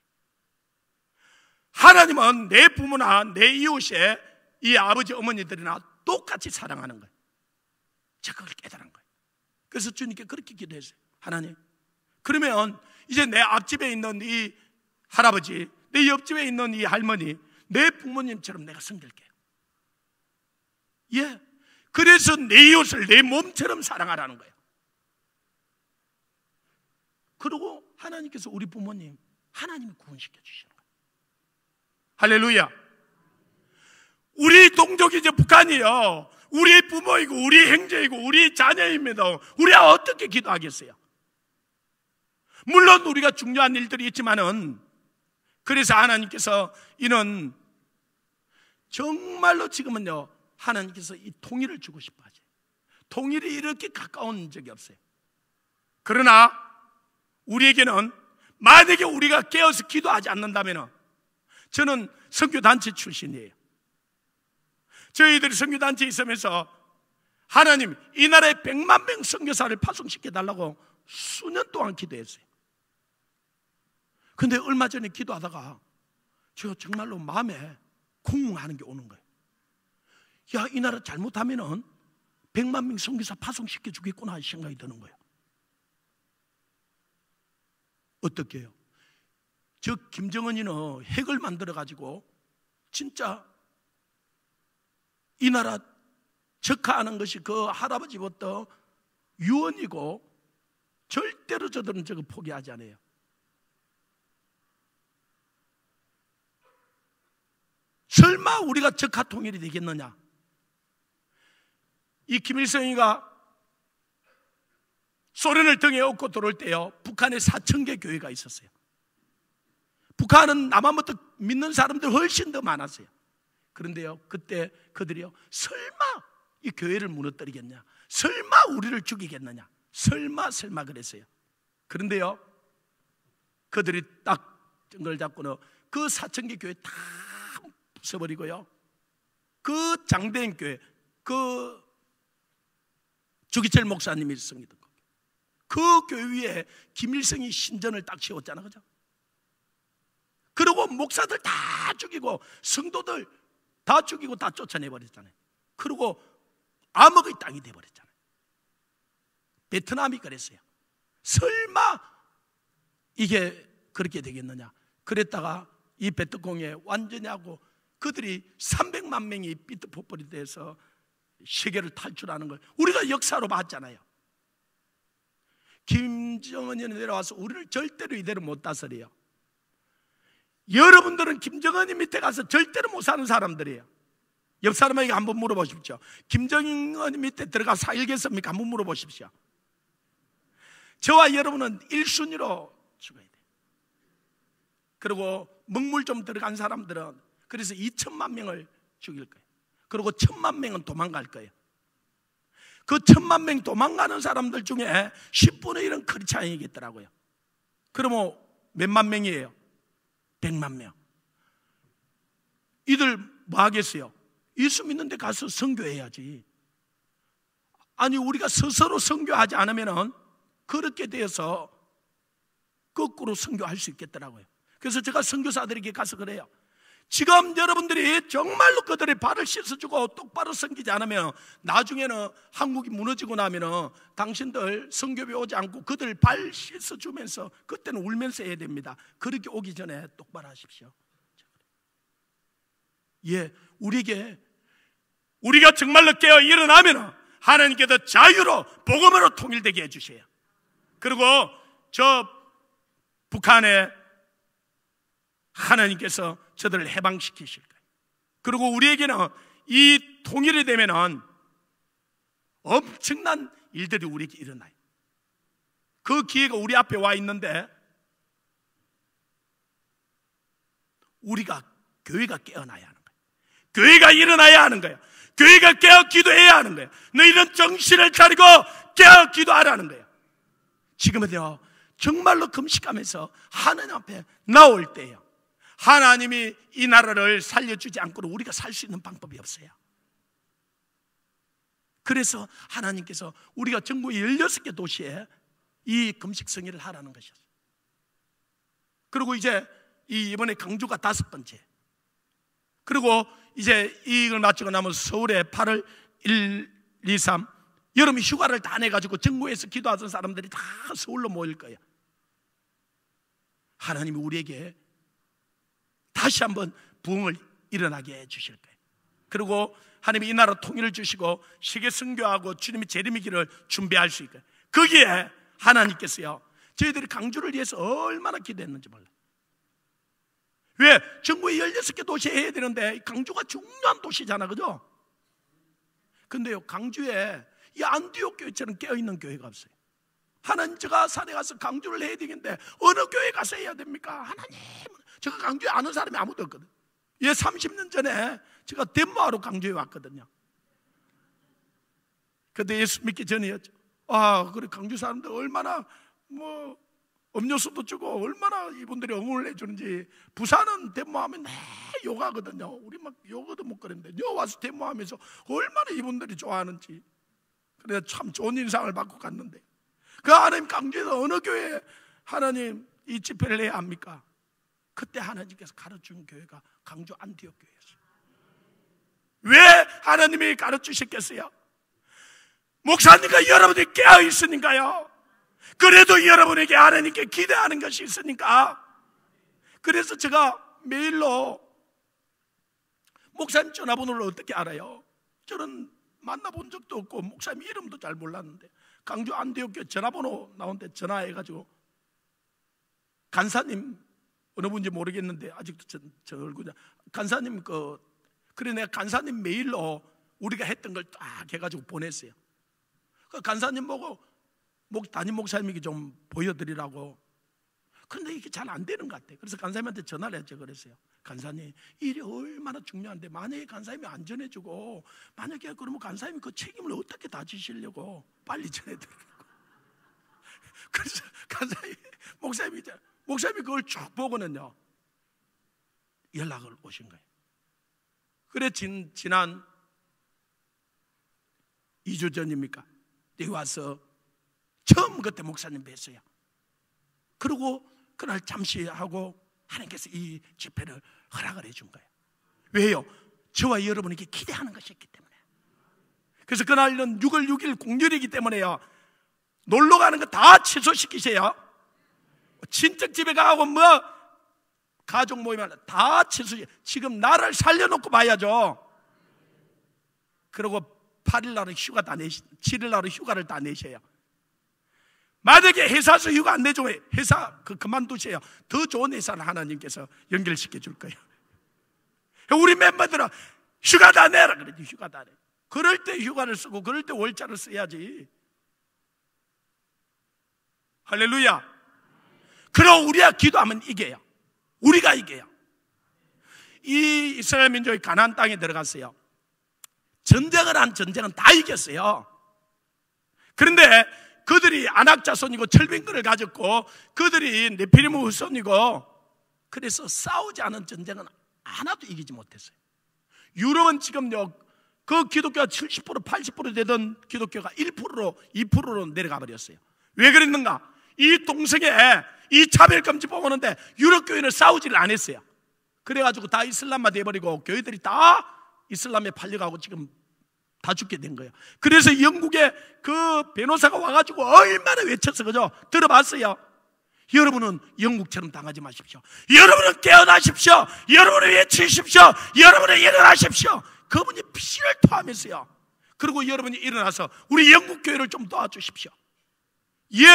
하나님은 내 부모나 내 이웃에 이 아버지 어머니들이나 똑같이 사랑하는 거예요. 제가 그걸 깨달은 거예요. 그래서 주님께 그렇게 기도했어요. 하나님. 그러면 이제 내 앞집에 있는 이 할아버지, 내 옆집에 있는 이 할머니, 내 부모님처럼 내가 섬길게. 예. 그래서 내이을내 몸처럼 사랑하라는 거예요. 그리고 하나님께서 우리 부모님, 하나님이 구원시켜 주시는 거예요. 할렐루야. 우리 동족이 이제 북한이요. 우리 부모이고, 우리 행제이고, 우리 자녀입니다. 우리가 어떻게 기도하겠어요? 물론 우리가 중요한 일들이 있지만은 그래서 하나님께서 이는 정말로 지금은요 하나님께서 이 통일을 주고 싶어 하죠. 통일이 이렇게 가까운 적이 없어요. 그러나 우리에게는 만약에 우리가 깨어서 기도하지 않는다면 저는 선교단체 출신이에요. 저희들이 선교단체에 있으면서 하나님 이 나라에 백만명 선교사를 파송시켜 달라고 수년 동안 기도했어요. 근데 얼마 전에 기도하다가 제가 정말로 마음에 궁금하는게 오는 거예요. 야, 이 나라 잘못하면은 100만 명성교사 파송시켜 주겠구나 생각이 드는 거예요. 어떻게 해요? 저 김정은이는 핵을 만들어 가지고 진짜 이 나라 적하하는 것이 그 할아버지부터 유언이고 절대로 저들은 저거 포기하지 않아요. 설마 우리가 적하 통일이 되겠느냐? 이 김일성이가 소련을 등에 업고 들어올 때요, 북한에 4천 개 교회가 있었어요. 북한은 남한부터 믿는 사람들 훨씬 더 많았어요. 그런데요, 그때 그들이요, 설마 이 교회를 무너뜨리겠냐? 설마 우리를 죽이겠느냐? 설마, 설마 그랬어요. 그런데요, 그들이 딱걸 잡고는 그 4천 개 교회 다 부숴버리고요. 그 장대인 교회, 그 주기철 목사님이 있습니다. 그 교회 위에 김일성이 신전을 딱 세웠잖아, 그죠? 그리고 목사들 다 죽이고 성도들 다 죽이고 다 쫓아내버렸잖아요. 그리고 암흑의 땅이 돼버렸잖아요. 베트남이 그랬어요. 설마 이게 그렇게 되겠느냐? 그랬다가 이 베트콩에 완전히 하고 그들이 300만 명이 피트포폴리드서 세계를 탈출하는 걸 우리가 역사로 봤잖아요. 김정은이 내려와서 우리를 절대로 이대로 못 다스려요. 여러분들은 김정은이 밑에 가서 절대로 못 사는 사람들이에요. 옆 사람에게 한번 물어보십시오. 김정은 이 밑에 들어가 살겠습니까? 한번 물어보십시오. 저와 여러분은 1순위로 죽어야 돼요. 그리고 먹물 좀 들어간 사람들은 그래서 2천만 명을 죽일 거예요. 그리고 천만 명은 도망갈 거예요. 그 천만 명 도망가는 사람들 중에 10분의 1은 크리스찬이겠더라고요. 그러면 몇만 명이에요? 100만 명. 이들 뭐 하겠어요? 예수 믿는데 가서 성교해야지 아니 우리가 스스로 성교하지않으면 그렇게 되어서 거꾸로 성교할수 있겠더라고요. 그래서 제가 성교사들에게 가서 그래요. 지금 여러분들이 정말로 그들의 발을 씻어주고 똑바로 섬기지 않으면 나중에는 한국이 무너지고 나면은 당신들 성교비 오지 않고 그들 발 씻어주면서 그때는 울면서 해야 됩니다. 그렇게 오기 전에 똑바로 하십시오. 예, 우리에게 우리가 정말로 깨어 일어나면 하나님께서 자유로 복음으로 통일되게 해주세요 그리고 저 북한의 하나님께서 저들을 해방시키실 거예요. 그리고 우리에게는 이 통일이 되면은 엄청난 일들이 우리에게 일어나요. 그 기회가 우리 앞에 와 있는데 우리가 교회가 깨어나야 하는 거예요. 교회가 일어나야 하는 거예요. 교회가 깨어 기도해야 하는 거예요. 너희는 정신을 차리고 깨어 기도하라는 거예요. 지금은요 정말로 금식하면서 하나님 앞에 나올 때예요. 하나님이 이 나라를 살려주지 않고는 우리가 살 수 있는 방법이 없어요. 그래서 하나님께서 우리가 전국 16개 도시에 이 금식 성의를 하라는 것이었어요. 그리고 이제 이번에 강조가 다섯 번째. 그리고 이제 이익을 마치고 나면 서울에 8월 1, 2, 3 여름 휴가를 다 내가지고 전국에서 기도하던 사람들이 다 서울로 모일 거예요. 하나님이 우리에게 다시 한번 부흥을 일어나게 해 주실 거예요. 그리고 하나님이 이 나라 통일을 주시고 세계 선교하고 주님의 재림의 길을 준비할 수 있게. 거기에 하나님께서요. 저희들이 강주를 위해서 얼마나 기대했는지 몰라. 요 왜? 전국에 16개 도시 해야 되는데 강주가 중요한 도시잖아. 그죠? 근데요. 강주에 이 안디옥 교회처럼 깨어 있는 교회가 없어요. 하나님 제가 산에 가서 강주를 해야 되는데 어느 교회 가서 해야 됩니까? 하나님 제가 강주에 아는 사람이 아무도 없거든. 예, 30년 전에 제가 덴마로 하 강주에 왔거든요. 그때 예수 믿기 전이었죠. 아, 그래, 강주 사람들 얼마나 뭐 음료수도 주고 얼마나 이분들이 응원을 해주는지 부산은 데모하면 다 욕하거든요 우리 막 욕어도 못 그랬는데 여 와서 데모하면서 얼마나 이분들이 좋아하는지 그래서 참 좋은 인상을 받고 갔는데 그 하나님 강주에서 어느 교회 에 하나님 이 집회를 해야 합니까? 그때 하나님께서 가르친 교회가 강주 안디옥 교회였어요. 왜 하나님이 가르치셨겠어요? 목사님과 여러분이 깨어 있으니까요. 그래도 여러분에게 하나님께 기대하는 것이 있으니까. 그래서 제가 메일로 목사님 전화번호를 어떻게 알아요? 저는 만나본 적도 없고 목사님 이름도 잘 몰랐는데 강주 안디옥교 전화번호 나온데 전화해가지고 간사님 어느 분인지 모르겠는데 아직도 저, 저 얼굴이 간사님 그 그래 내가 간사님 메일로 우리가 했던 걸 딱 해가지고 보냈어요. 그 간사님 보고 목 담임 목사님에게 좀 보여드리라고. 그런데 이게 잘 안 되는 것 같아. 그래서 간사님한테 전화를 했죠. 그랬어요. 간사님 일이 얼마나 중요한데 만약에 간사님이 안 전해주고 만약에 그러면 간사님이 그 책임을 어떻게 다지시려고 빨리 전해드리고. 그래서 간사님 목사님이 목사님이 그걸 쭉 보고는요, 연락을 오신 거예요. 그래, 진, 지난 2주 전입니까? 여 와서 처음 그때 목사님 뵀어요. 그리고 그날 잠시 하고 하나님께서 이 집회를 허락을 해준 거예요. 왜요? 저와 여러분에게 기대하는 것이었기 때문에. 그래서 그날은 6월 6일 공휴일이기 때문에요. 놀러 가는 거 다 취소시키세요. 친척 집에 가고 뭐 가족 모임을 다 칠수 지금 나를 살려놓고 봐야죠. 그리고 8일 날은 휴가 다 내시, 7일 날은 휴가를 다내셔요 만약에 회사에서 휴가 안 내줘 회사 그 그만두세요. 더 좋은 회사를 하나님께서 연결시켜 줄 거예요. 우리 멤버들은 휴가 다 내라 그랬지 휴가 다 내. 그럴 때 휴가를 쓰고 그럴 때 월자를 써야지. 할렐루야. 그럼 우리가 기도하면 이겨요. 우리가 이겨요. 이 이스라엘 민족이 가나안 땅에 들어갔어요. 전쟁을 한 전쟁은 다 이겼어요. 그런데 그들이 안악자손이고 철빈근을 가졌고 그들이 네피리무 후손이고 그래서 싸우지 않은 전쟁은 하나도 이기지 못했어요. 유럽은 지금요 그 기독교가 70% 80% 되던 기독교가 1%로 2%로 내려가 버렸어요. 왜 그랬는가? 이 동생의 이 차별금지법 오는데 유럽 교회는 싸우지를 안 했어요. 그래가지고 다 이슬람만 돼버리고 교회들이 다 이슬람에 팔려가고 지금 다 죽게 된 거예요. 그래서 영국에 그 변호사가 와가지고 얼마나 외쳤어, 그죠? 들어봤어요. 여러분은 영국처럼 당하지 마십시오. 여러분은 깨어나십시오. 여러분은 외치십시오. 여러분은 일어나십시오. 그분이 피를 토하면서요. 그리고 여러분이 일어나서 우리 영국 교회를 좀 도와주십시오. 예,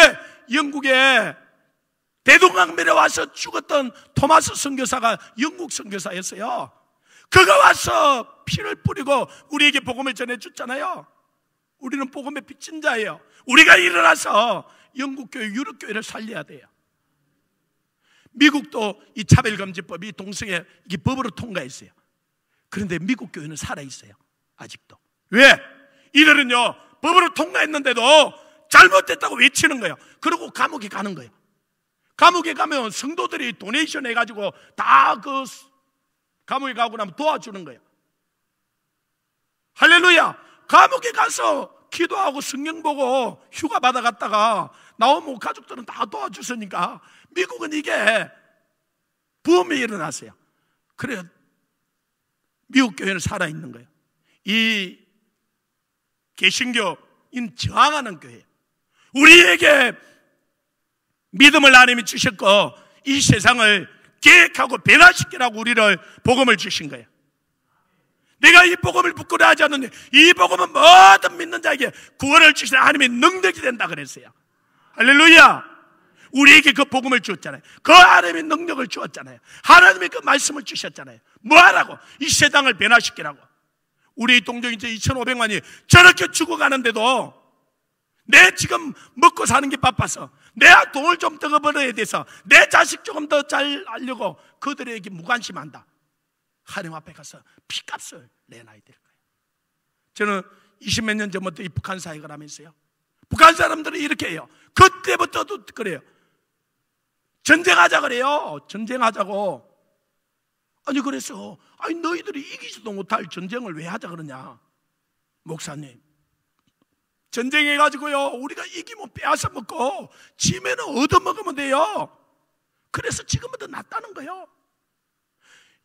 영국에 대동강변에 와서 죽었던 토마스 선교사가 영국 선교사였어요. 그가 와서 피를 뿌리고 우리에게 복음을 전해 줬잖아요. 우리는 복음의 빚진 자예요. 우리가 일어나서 영국 교회, 유럽 교회를 살려야 돼요. 미국도 이 차별금지법이 동성애 이 법으로 통과했어요. 그런데 미국 교회는 살아 있어요. 아직도. 왜? 이들은요. 법으로 통과했는데도 잘못됐다고 외치는 거예요. 그리고 감옥에 가는 거예요. 감옥에 가면 성도들이 도네이션 해가지고 다그 감옥에 가고 나면 도와주는 거야. 할렐루야! 감옥에 가서 기도하고 성경 보고 휴가 받아갔다가 나오면 가족들은 다 도와주셨으니까 미국은 이게 부음이 일어났어요. 그래 미국 교회는 살아있는 거예요. 이 개신교인 저항하는 교회. 우리에게 믿음을 하나님이 주셨고 이 세상을 계획하고 변화시키라고 우리를 복음을 주신 거예요. 내가 이 복음을 부끄러워하지 않는데 이 복음은 모든 믿는 자에게 구원을 주시는 하나님의 능력이 된다 그랬어요. 할렐루야! 우리에게 그 복음을 주었잖아요. 그 하나님의 능력을 주었잖아요. 하나님의 그 말씀을 주셨잖아요. 뭐하라고? 이 세상을 변화시키라고. 우리 동족 이제 2,500만이 저렇게 죽어가는데도 내 지금 먹고 사는 게 바빠서 내가 돈을 좀더 벌어야 돼서 내 자식 조금 더 잘 알려고 그들에게 무관심한다. 하나님 앞에 가서 피값을 내놔야 될 거예요. 저는 20몇 년 전부터 이 북한 사역을 하면서요. 북한 사람들은 이렇게 해요. 그때부터도 그래요. 전쟁하자 그래요. 전쟁하자고. 아니, 그래서, 아니, 너희들이 이기지도 못할 전쟁을 왜 하자 그러냐. 목사님, 전쟁해가지고요, 우리가 이기면 뭐 빼앗아 먹고, 지면은 얻어먹으면 돼요. 그래서 지금부터 낫다는 거예요.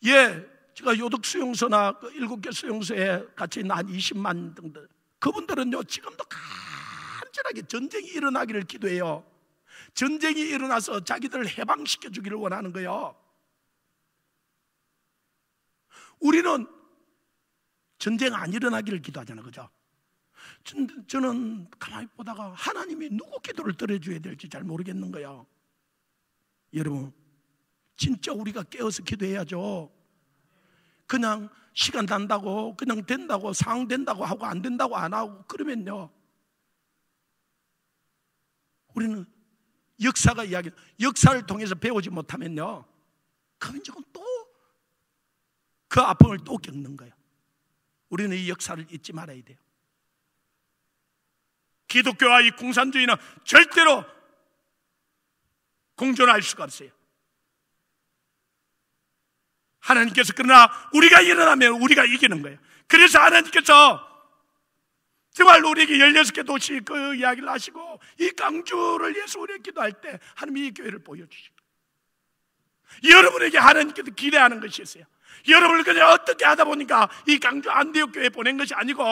예, 제가 요덕 수용소나 그 일곱 개 수용소에 같이 있는 한 20만 등들 그분들은요, 지금도 간절하게 전쟁이 일어나기를 기도해요. 전쟁이 일어나서 자기들을 해방시켜 주기를 원하는 거예요. 우리는 전쟁 안 일어나기를 기도하잖아요. 그죠? 저는 가만히 보다가 하나님이 누구 기도를 들어줘야 될지 잘 모르겠는 거야. 여러분, 진짜 우리가 깨어서 기도해야죠. 그냥 시간 난다고, 그냥 된다고, 상황 된다고 하고 안 된다고 안 하고 그러면요. 우리는 역사가 이야기, 역사를 통해서 배우지 못하면요. 그러면 조금 또 그 아픔을 또 겪는 거예요 우리는 이 역사를 잊지 말아야 돼요. 기독교와 이 공산주의는 절대로 공존할 수가 없어요. 하나님께서 그러나 우리가 일어나면 우리가 이기는 거예요. 그래서 하나님께서 정말 우리에게 16개 도시 그 이야기를 하시고 이 강주를 위해서 우리 기도할 때 하나님이 이 교회를 보여주시고 여러분에게 하나님께서 기대하는 것이 있어요. 여러분을 그냥 어떻게 하다 보니까 이 강주 안대옥 교회 보낸 것이 아니고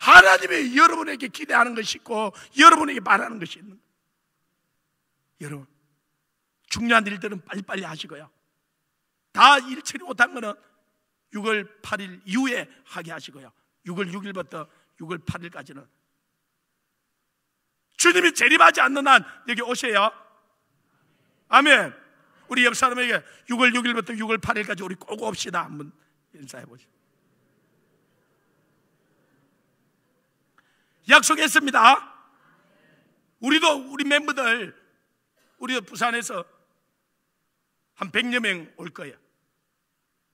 하나님이 여러분에게 기대하는 것이 있고 여러분에게 말하는 것이 있는 거예요. 여러분 중요한 일들은 빨리빨리 하시고요. 다 일처리 못 한 거는 6월 8일 이후에 하게 하시고요. 6월 6일부터 6월 8일까지는 주님이 재림하지 않는 한 여기 오세요. 아멘. 우리 옆 사람에게 6월 6일부터 6월 8일까지 우리 꼭 옵시다. 한번 인사해 보죠. 약속했습니다. 우리도 우리 멤버들 우리도 부산에서 한 100여 명 올 거예요.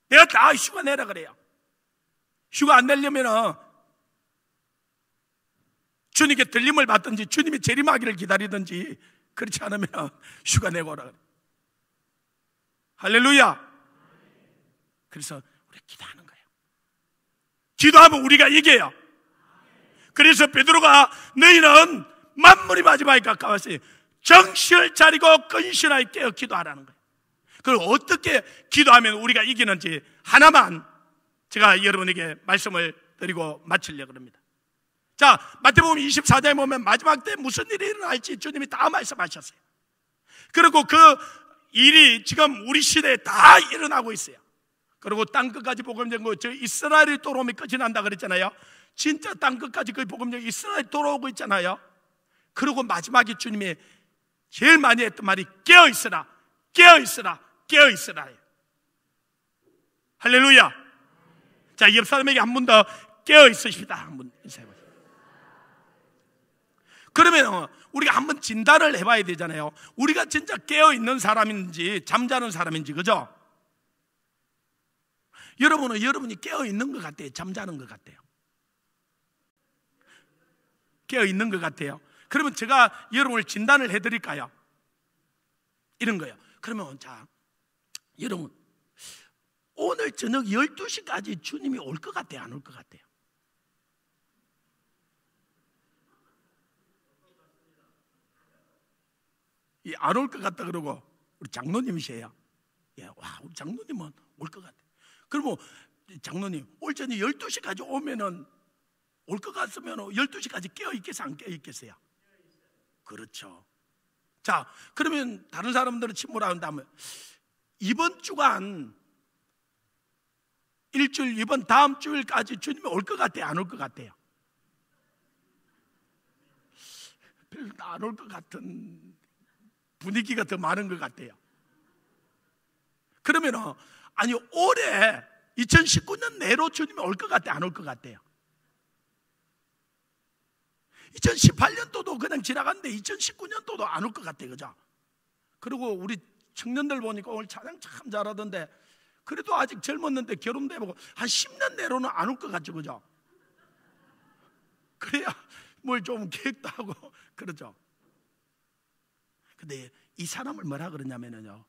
내가 다 휴가 내라 그래요. 휴가 안 내려면은 주님께 들림을 받든지 주님이 재림하기를 기다리든지 그렇지 않으면 휴가 내고 오라 그래요. 할렐루야. 그래서 우리가 기도하는 거예요. 기도하면 우리가 이겨요. 그래서 베드로가 너희는 만물이 마지막에 가까웠으니 정신을 차리고 근신하게 깨어 기도하라는 거예요. 그걸 어떻게 기도하면 우리가 이기는지 하나만 제가 여러분에게 말씀을 드리고 마치려고 합니다. 자, 마태복음 24장에 보면 마지막 때 무슨 일이 일어날지 주님이 다 말씀하셨어요. 그리고 그 일이 지금 우리 시대에 다 일어나고 있어요. 그리고 땅 끝까지 복음 전거 저 이스라엘이 돌아오면 끝이 난다 그랬잖아요. 진짜 땅 끝까지 그 복음 전 이스라엘 돌아오고 있잖아요. 그리고 마지막에 주님이 제일 많이 했던 말이 깨어 있으라, 깨어 있으라, 깨어 있으라. 할렐루야. 자, 옆 사람에게 한 번 더 깨어 있으십니다. 한 번 인사해 보세요. 그러면 어, 우리가 한번 진단을 해봐야 되잖아요. 우리가 진짜 깨어있는 사람인지 잠자는 사람인지, 그죠? 여러분은 여러분이 깨어있는 것 같아요? 잠자는 것 같아요? 깨어있는 것 같아요. 그러면 제가 여러분을 진단을 해드릴까요? 이런 거예요. 그러면 자, 여러분, 오늘 저녁 12시까지 주님이 올 것 같아요? 안 올 것 같아요? 이안올것 같다 그러고 우리 장로님이세요. 예, 와, 우리 장로님은 올 것 같아. 그러면 장로님, 올 전에 12시까지 오면은 올 것 같으면 12시까지 깨어있겠어, 안 깨어있겠어요? 그렇죠. 자, 그러면 다른 사람들은 침몰한 다음에 이번 주간 일주일, 이번 다음 주일까지 주님이 올 것 같아요? 안 올 것 같아요? 별로 안 올 것 같은 분위기가 더 많은 것 같아요. 그러면, 아니, 올해 2019년 내로 주님이 올 것 같아, 안올 것 같아요? 2018년도도 그냥 지나갔는데 2019년도도 안 올 것 같아, 그죠? 그리고 우리 청년들 보니까 오늘 차량 참 잘하던데 그래도 아직 젊었는데 결혼도 해보고 한 10년 내로는 안 올 것 같죠, 그죠? 그래야 뭘 좀 계획도 하고, 그러죠? 근데 이 사람을 뭐라 그러냐면요.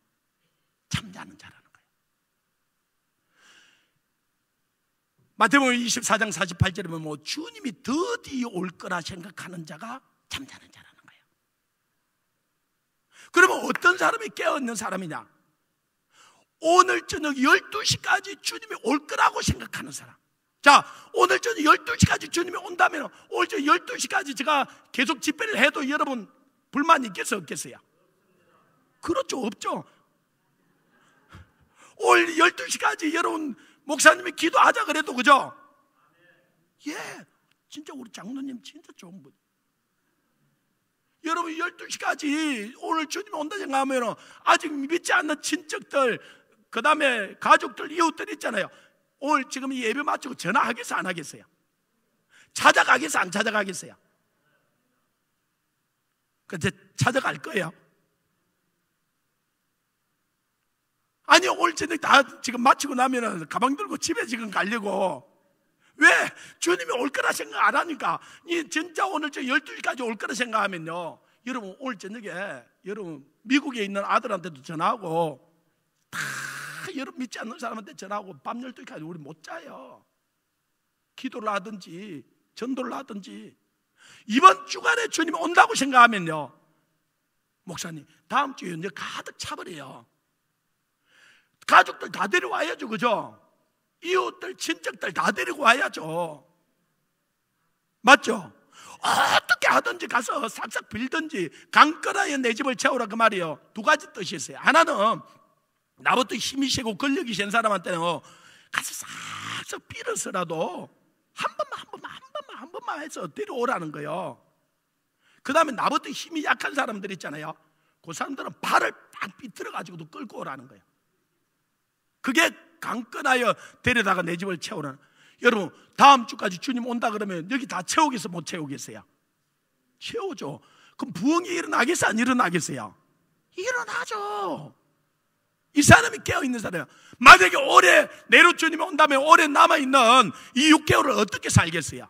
참자는 자라는 거예요. 마태복음 24장 48절에 보면 뭐 주님이 드디어 올 거라 생각하는 자가 참자는 자라는 거예요. 그러면 어떤 사람이 깨어있는 사람이냐? 오늘 저녁 12시까지 주님이 올 거라고 생각하는 사람. 자, 오늘 저녁 12시까지 주님이 온다면 오늘 저녁 12시까지 제가 계속 집회를 해도 여러분 불만 있겠어 없겠어요? 그렇죠 없죠 올 12시까지 여러분 목사님이 기도하자 그래도 그죠? 예 진짜 우리 장로님 진짜 좋은 분 여러분 12시까지 오늘 주님 온다 생각하면 아직 믿지 않는 친척들 그 다음에 가족들 이웃들 있잖아요 오늘 지금 예배 마치고 전화하겠어 안 하겠어요? 찾아가겠어 안 찾아가겠어요? 그래서 그러니까 찾아갈 거예요. 아니, 올 저녁 다 지금 마치고 나면은 가방 들고 집에 지금 가려고. 왜? 주님이 올 거라 생각 안 하니까. 이 진짜 오늘 저 12시까지 올 거라 생각하면요. 여러분, 올 저녁에, 여러분, 미국에 있는 아들한테도 전하고, 화다 여러분 믿지 않는 사람한테 전하고, 화밤 12시까지 우리 못 자요. 기도를 하든지, 전도를 하든지, 이번 주간에 주님 이 온다고 생각하면요. 목사님, 다음 주에 이제 가득 차버려요. 가족들 다 데려와야죠, 그죠? 이웃들, 친척들 다 데리고 와야죠. 맞죠? 어떻게 하든지 가서 싹싹 빌든지 강건하여 내 집을 채우라 그 말이요. 두 가지 뜻이 있어요. 하나는 나부터 힘이 세고 권력이 센 사람한테는 가서 싹싹 빌어서라도 한 번만 한 번만 한한 번만 해서 데려오라는 거예요. 그 다음에 나부터 힘이 약한 사람들 있잖아요. 그 사람들은 발을 딱 비틀어 가지고도 끌고 오라는 거예요. 그게 강건하여 데려다가 내 집을 채우라는. 거예요. 여러분 다음 주까지 주님 온다 그러면 여기 다 채우겠어 못 채우겠어요? 채우죠. 그럼 부엉이 일어나겠어 안 일어나겠어요? 일어나죠. 이 사람이 깨어있는 사람이야. 만약에 올해 내로 주님이 온다면 올해 남아있는 이 6개월을 어떻게 살겠어요?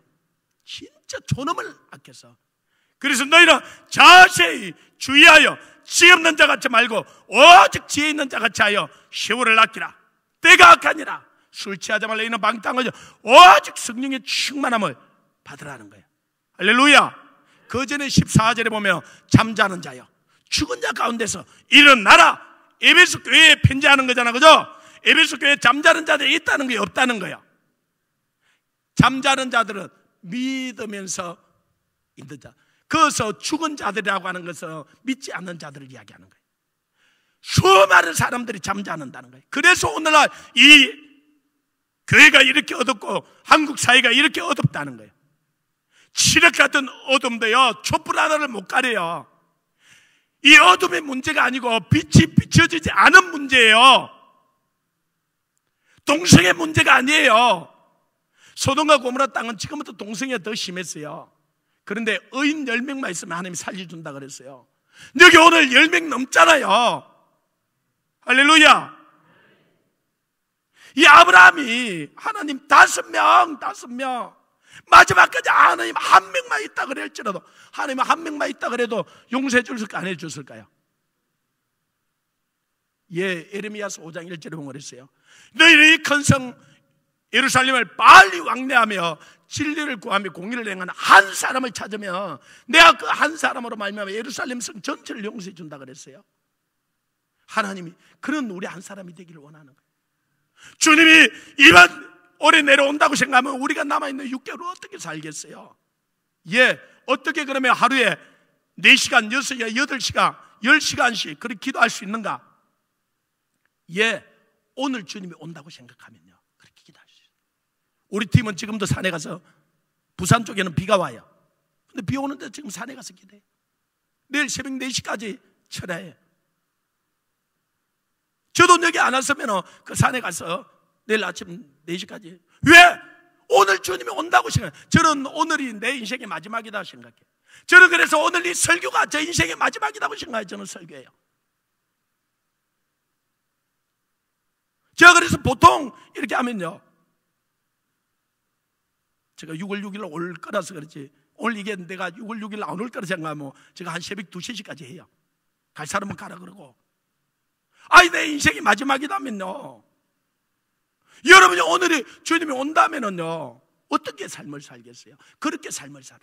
진짜 존엄을 아껴서 그래서 너희는 자세히 주의하여 지 없는 자 같이 말고 오직 지혜 있는 자 같이 하여 세월을 아끼라 때가 악하니라 술 취하자마자 이는 방탕하죠 오직 성령의 충만함을 받으라는 거예요 할렐루야 그 전에 14절에 보면 잠자는 자여 죽은 자 가운데서 일어나라 에베소 교회에 편지하는 거잖아 그죠? 에베소 교회에 잠자는 자들이 있다는 게 없다는 거예요 잠자는 자들은 믿으면서 있는 자. 그래서 죽은 자들이라고 하는 것은 믿지 않는 자들을 이야기하는 거예요. 수많은 사람들이 잠자는다는 거예요. 그래서 오늘날 이 교회가 이렇게 어둡고 한국 사회가 이렇게 어둡다는 거예요. 칠흑 같은 어둠도요, 촛불 하나를 못 가려요. 이 어둠의 문제가 아니고 빛이 비춰지지 않은 문제예요. 동성의 문제가 아니에요. 소돔과 고모라 땅은 지금부터 동생이더 심했어요. 그런데 의인 10명만 있으면 하나님이 살려준다 그랬어요. 여기 오늘 10명 넘잖아요. 할렐루야. 이 아브라함이 하나님 다섯 명, 다섯 명. 마지막까지 하나님 한 명만 있다 그랬지라도 하나님 한 명만 있다 그래도 용서해 줬을까 안해 줬을까요? 예, 에르미야스 5장 1절에 보면 그랬어요. 너희의 큰성 예루살렘을 빨리 왕래하며 진리를 구하며 공의를 행하는 한 사람을 찾으며 내가 그 한 사람으로 말미암아 예루살렘 성 전체를 용서해 준다 그랬어요. 하나님이 그런 우리 한 사람이 되기를 원하는 거예요. 주님이 이번 올해 내려온다고 생각하면 우리가 남아 있는 6개월 을 어떻게 살겠어요? 예, 어떻게 그러면 하루에 4시간, 6시간, 8시간, 10시간씩 그렇게 기도할 수 있는가? 예, 오늘 주님이 온다고 생각하면요. 우리 팀은 지금도 산에 가서 부산 쪽에는 비가 와요. 근데 비 오는데 지금 산에 가서 기대해. 내일 새벽 4시까지 철야해. 저도 여기 안 왔으면 그 산에 가서 내일 아침 4시까지. 왜? 오늘 주님이 온다고 생각해. 저는 오늘이 내 인생의 마지막이다 생각해. 저는 그래서 오늘 이 설교가 제 인생의 마지막이라고 생각해. 저는 설교예요. 제가 그래서 보통 이렇게 하면요. 제가 6월 6일 올 거라서 그렇지 올 이게 내가 6월 6일 안올 거라 생각하면 제가 한 새벽 2시까지 해요 갈 사람은 가라 그러고 아이 내 인생이 마지막이다면요 여러분이 오늘이 주님이 온다면요 어떻게 삶을 살겠어요? 그렇게 삶을 살아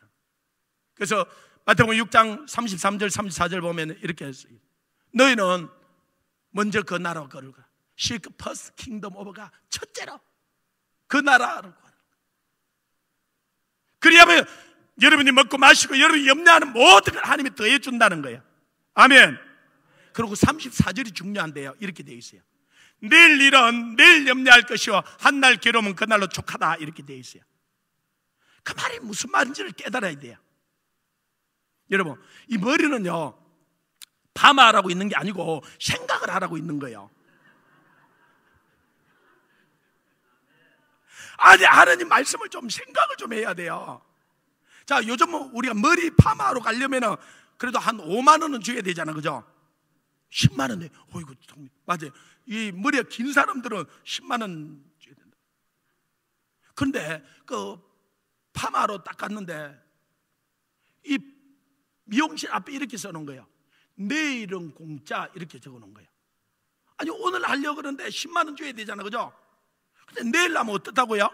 그래서 마태복음 6장 33절 34절 보면 이렇게 했어요 너희는 먼저 그 나라 로걸을 거야 시크 k 스 킹덤 오버가 첫째로 그 나라로 걸을 그리하면 여러분이 먹고 마시고 여러분이 염려하는 모든 걸 하나님이 더해준다는 거예요. 아멘. 그리고 34절이 중요한데요. 이렇게 되어 있어요. 내일 일은 내일 염려할 것이요. 한 날 괴로움은 그날로 족하다. 이렇게 되어 있어요. 그 말이 무슨 말인지를 깨달아야 돼요. 여러분, 이 머리는요, 밤하라고 있는 게 아니고 생각을 하라고 있는 거예요. 아니, 하나님 말씀을 좀 생각을 좀 해야 돼요. 자, 요즘 뭐 우리가 머리 파마로러 가려면은 그래도 한 5만 원은 줘야 되잖아, 그죠? 10만 원에, 어이구, 맞아요. 이 머리가 긴 사람들은 10만 원 줘야 된다. 그런데 그 파마로 닦았는데 이 미용실 앞에 이렇게 써놓은 거예요. 내일은 공짜 이렇게 적어놓은 거예요. 아니 오늘 하려고 그러는데 10만 원 줘야 되잖아, 그죠? 근데 내일 나면 어떻다고요?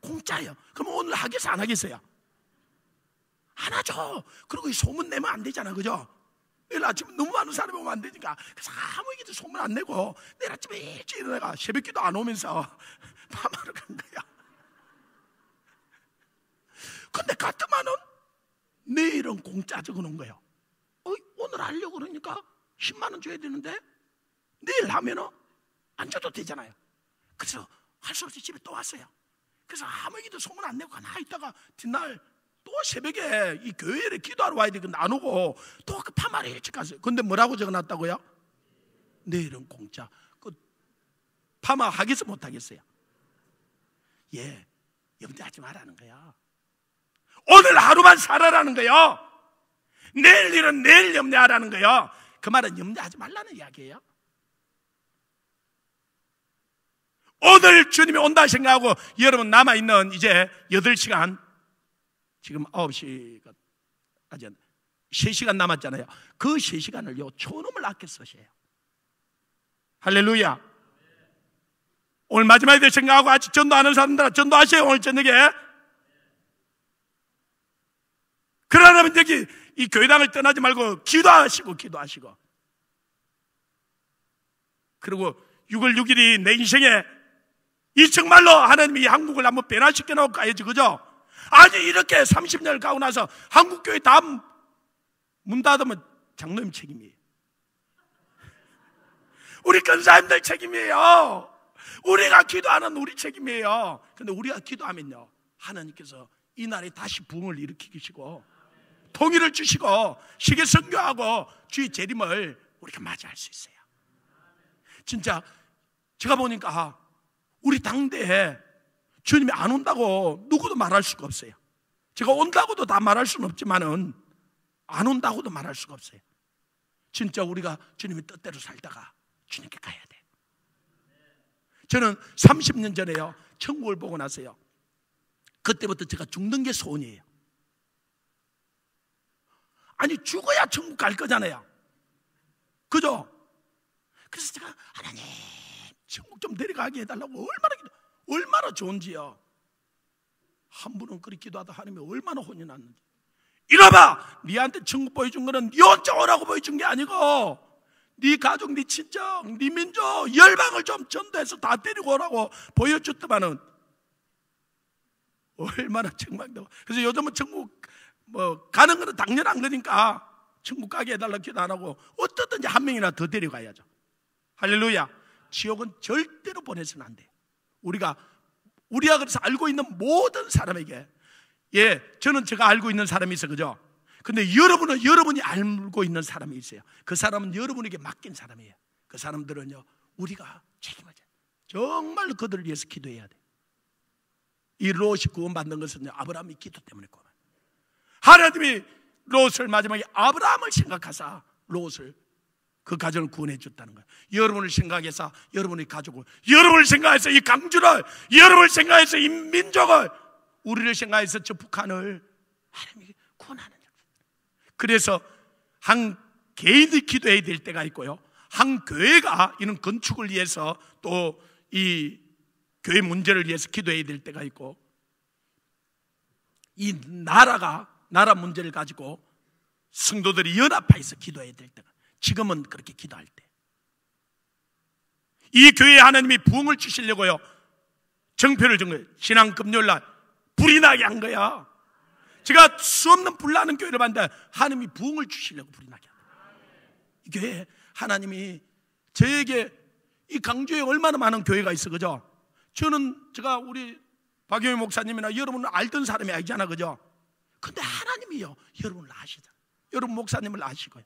공짜예요. 그럼 오늘 하겠어, 안 하겠어요? 안 하죠. 그리고 소문 내면 안 되잖아, 그죠? 내일 아침 에 너무 많은 사람이 오면 안 되니까. 그래서 아무에게도 소문 안 내고 내일 아침에 일찍 일어나가 새벽 기도 안 오면서 파마러간 거야. 근데 같뜩만은 내일은 공짜 적어 놓은 거예요. 어, 오늘 하려고 그러니까 10만원 줘야 되는데 내일 하면은 안 줘도 되잖아요. 그래서 할수 없이 집에 또 왔어요. 그래서 아무에게도 소문 안 내고 가만히 있다가 뒷날 또 새벽에 이교회를 기도하러 와야 되는데 안 오고 또 그 파마를 일찍 갔어요. 근데 뭐라고 적어놨다고요? 내일은 공짜. 그 파마 하겠어 못 하겠어요? 예, 염대 하지 말라는 거야. 오늘 하루만 살아라는 거야 내일 일은 내일 염려하라는 거야그 말은 염려하지 말라는 이야기예요. 오늘 주님이 온다 생각하고 여러분 남아있는 이제 8시간, 지금 9시가, 아직 3시간 남았잖아요. 그 3시간을 요 초놈을 아껴 쓰셔요. 할렐루야. 오늘 마지막에 될 생각하고 아직 전도 하는 사람들아, 전도하세요, 오늘 저녁에. 그러려면 여기 이 교회당을 떠나지 말고 기도하시고, 기도하시고. 그리고 6월 6일이 내인생에 이 정말로 하나님이 한국을 한번 변화시켜 놓고 가야지, 그죠? 아주 이렇게 30년을 가고 나서 한국교회 다문 닫으면 장로님 책임이에요. 우리 근사님들 책임이에요. 우리가 기도하는 우리 책임이에요. 근데 우리가 기도하면요. 하나님께서 이 날에 다시 부흥을 일으키시고 통일을 주시고 시계 선교하고 주의 재림을 우리가 맞이할 수 있어요. 진짜 제가 보니까 아, 우리 당대에 주님이 안 온다고 누구도 말할 수가 없어요. 제가 온다고도 다 말할 수는 없지만은 안 온다고도 말할 수가 없어요. 진짜 우리가 주님의 뜻대로 살다가 주님께 가야 돼. 저는 30년 전에요. 천국을 보고 나서요. 그때부터 제가 죽는 게 소원이에요. 아니 죽어야 천국 갈 거잖아요. 그죠? 그래서 제가 하나님 천국 좀 내려가게 해달라고 얼마나 기도, 얼마나 좋은지요. 한 분은 그렇게 기도하다 하나님이 얼마나 혼이 났는지. 이러봐, 니한테 천국 보여준 거는 네 혼자 오라고 보여준 게 아니고 네 가족, 네 친정, 네 민족, 열방을 좀 전도해서 다 데리고 오라고 보여줬더만은 얼마나 책망되고 그래서 요즘은 천국 뭐 가는 거는 당연한 거니까 천국 가게 해달라 기도 안 하고 어떻든지 한 명이나 더 데려가야죠. 할렐루야. 지옥은 절대로 보내서는 안 돼. 우리가 우리가 그래서 알고 있는 모든 사람에게 예, 저는 제가 알고 있는 사람이 있어 그죠? 근데 여러분은 여러분이 알고 있는 사람이 있어요. 그 사람은 여러분에게 맡긴 사람이에요. 그 사람들은요, 우리가 책임하자. 정말 그들을 위해서 기도해야 돼. 이 롯이 구원받는 것은 아브라함이 기도 때문에 구원. 하나님이 롯을 마지막에 아브라함을 생각하사 롯을 그 가정을 구원해 줬다는 거예요. 여러분을 생각해서 여러분의 가족을, 여러분을 생각해서 이 강주를, 여러분을 생각해서 이 민족을, 우리를 생각해서 저 북한을 하나님이 구원하는 일. 그래서 한 개인이 기도해야 될 때가 있고요. 한 교회가 이런 건축을 위해서 또 이 교회 문제를 위해서 기도해야 될 때가 있고 이 나라가 나라 문제를 가지고 성도들이 연합해서 기도해야 될 때가 지금은 그렇게 기도할 때. 이 교회에 하나님이 부흥을 주시려고요. 정표를 준 거예요. 지난 금요일 날 불이 나게 한 거야. 제가 수없는 불나는 교회를 봤는데 하나님이 부흥을 주시려고 불이 나게 한 거야. 이 교회에 하나님이 저에게 이 강주에 얼마나 많은 교회가 있어 그죠? 저는 제가 우리 박영희 목사님이나 여러분을 알던 사람이 아니잖아 그죠? 근데 하나님이요 여러분을 아시잖아. 여러분 목사님을 아시고요.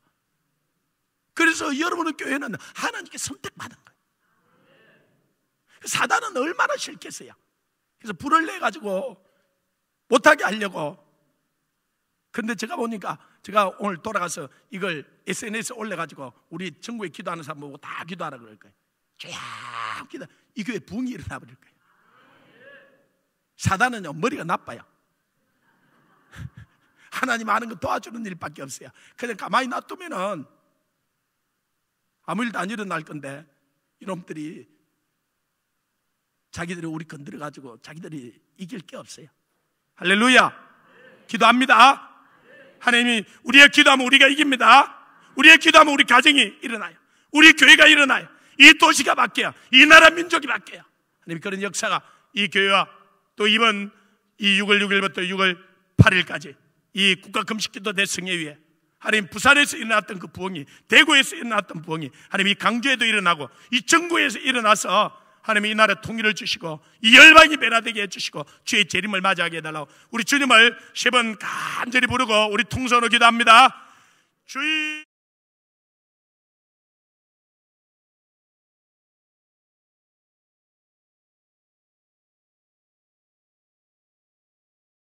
그래서 여러분의 교회는 하나님께 선택받은 거예요. 사단은 얼마나 싫겠어요. 그래서 불을 내가지고 못하게 하려고. 근데 제가 보니까 제가 오늘 돌아가서 이걸 SNS에 올려가지고 우리 전국에 기도하는 사람 보고 다 기도하라 그럴 거예요. 쫙 기도. 이 교회 붕이 일어나 버릴 거예요. 사단은요, 머리가 나빠요. 하나님 아는 거 도와주는 일밖에 없어요. 그냥 가만히 놔두면은 아무 일도 안 일어날 건데 이놈들이 자기들이 우리 건드려 가지고 자기들이 이길 게 없어요. 할렐루야. 기도합니다. 하나님이 우리의 기도하면 우리가 이깁니다. 우리의 기도하면 우리 가정이 일어나요. 우리 교회가 일어나요. 이 도시가 바뀌어요. 이 나라 민족이 바뀌어요. 하나님 그런 역사가 이 교회와 또 이번 이 6월 6일부터 6월 8일까지 이 국가 금식기도 대승에위해 하나님 부산에서 일어났던 그 부흥이 대구에서 일어났던 부흥이 하나님 이 강주에도 일어나고 이전국에서 일어나서 하나님 이 나라 통일을 주시고 이 열방이 변화되게 해주시고 주의 재림을 맞이하게 해달라고 우리 주님을 세 번 간절히 부르고 우리 통선으로 기도합니다 주의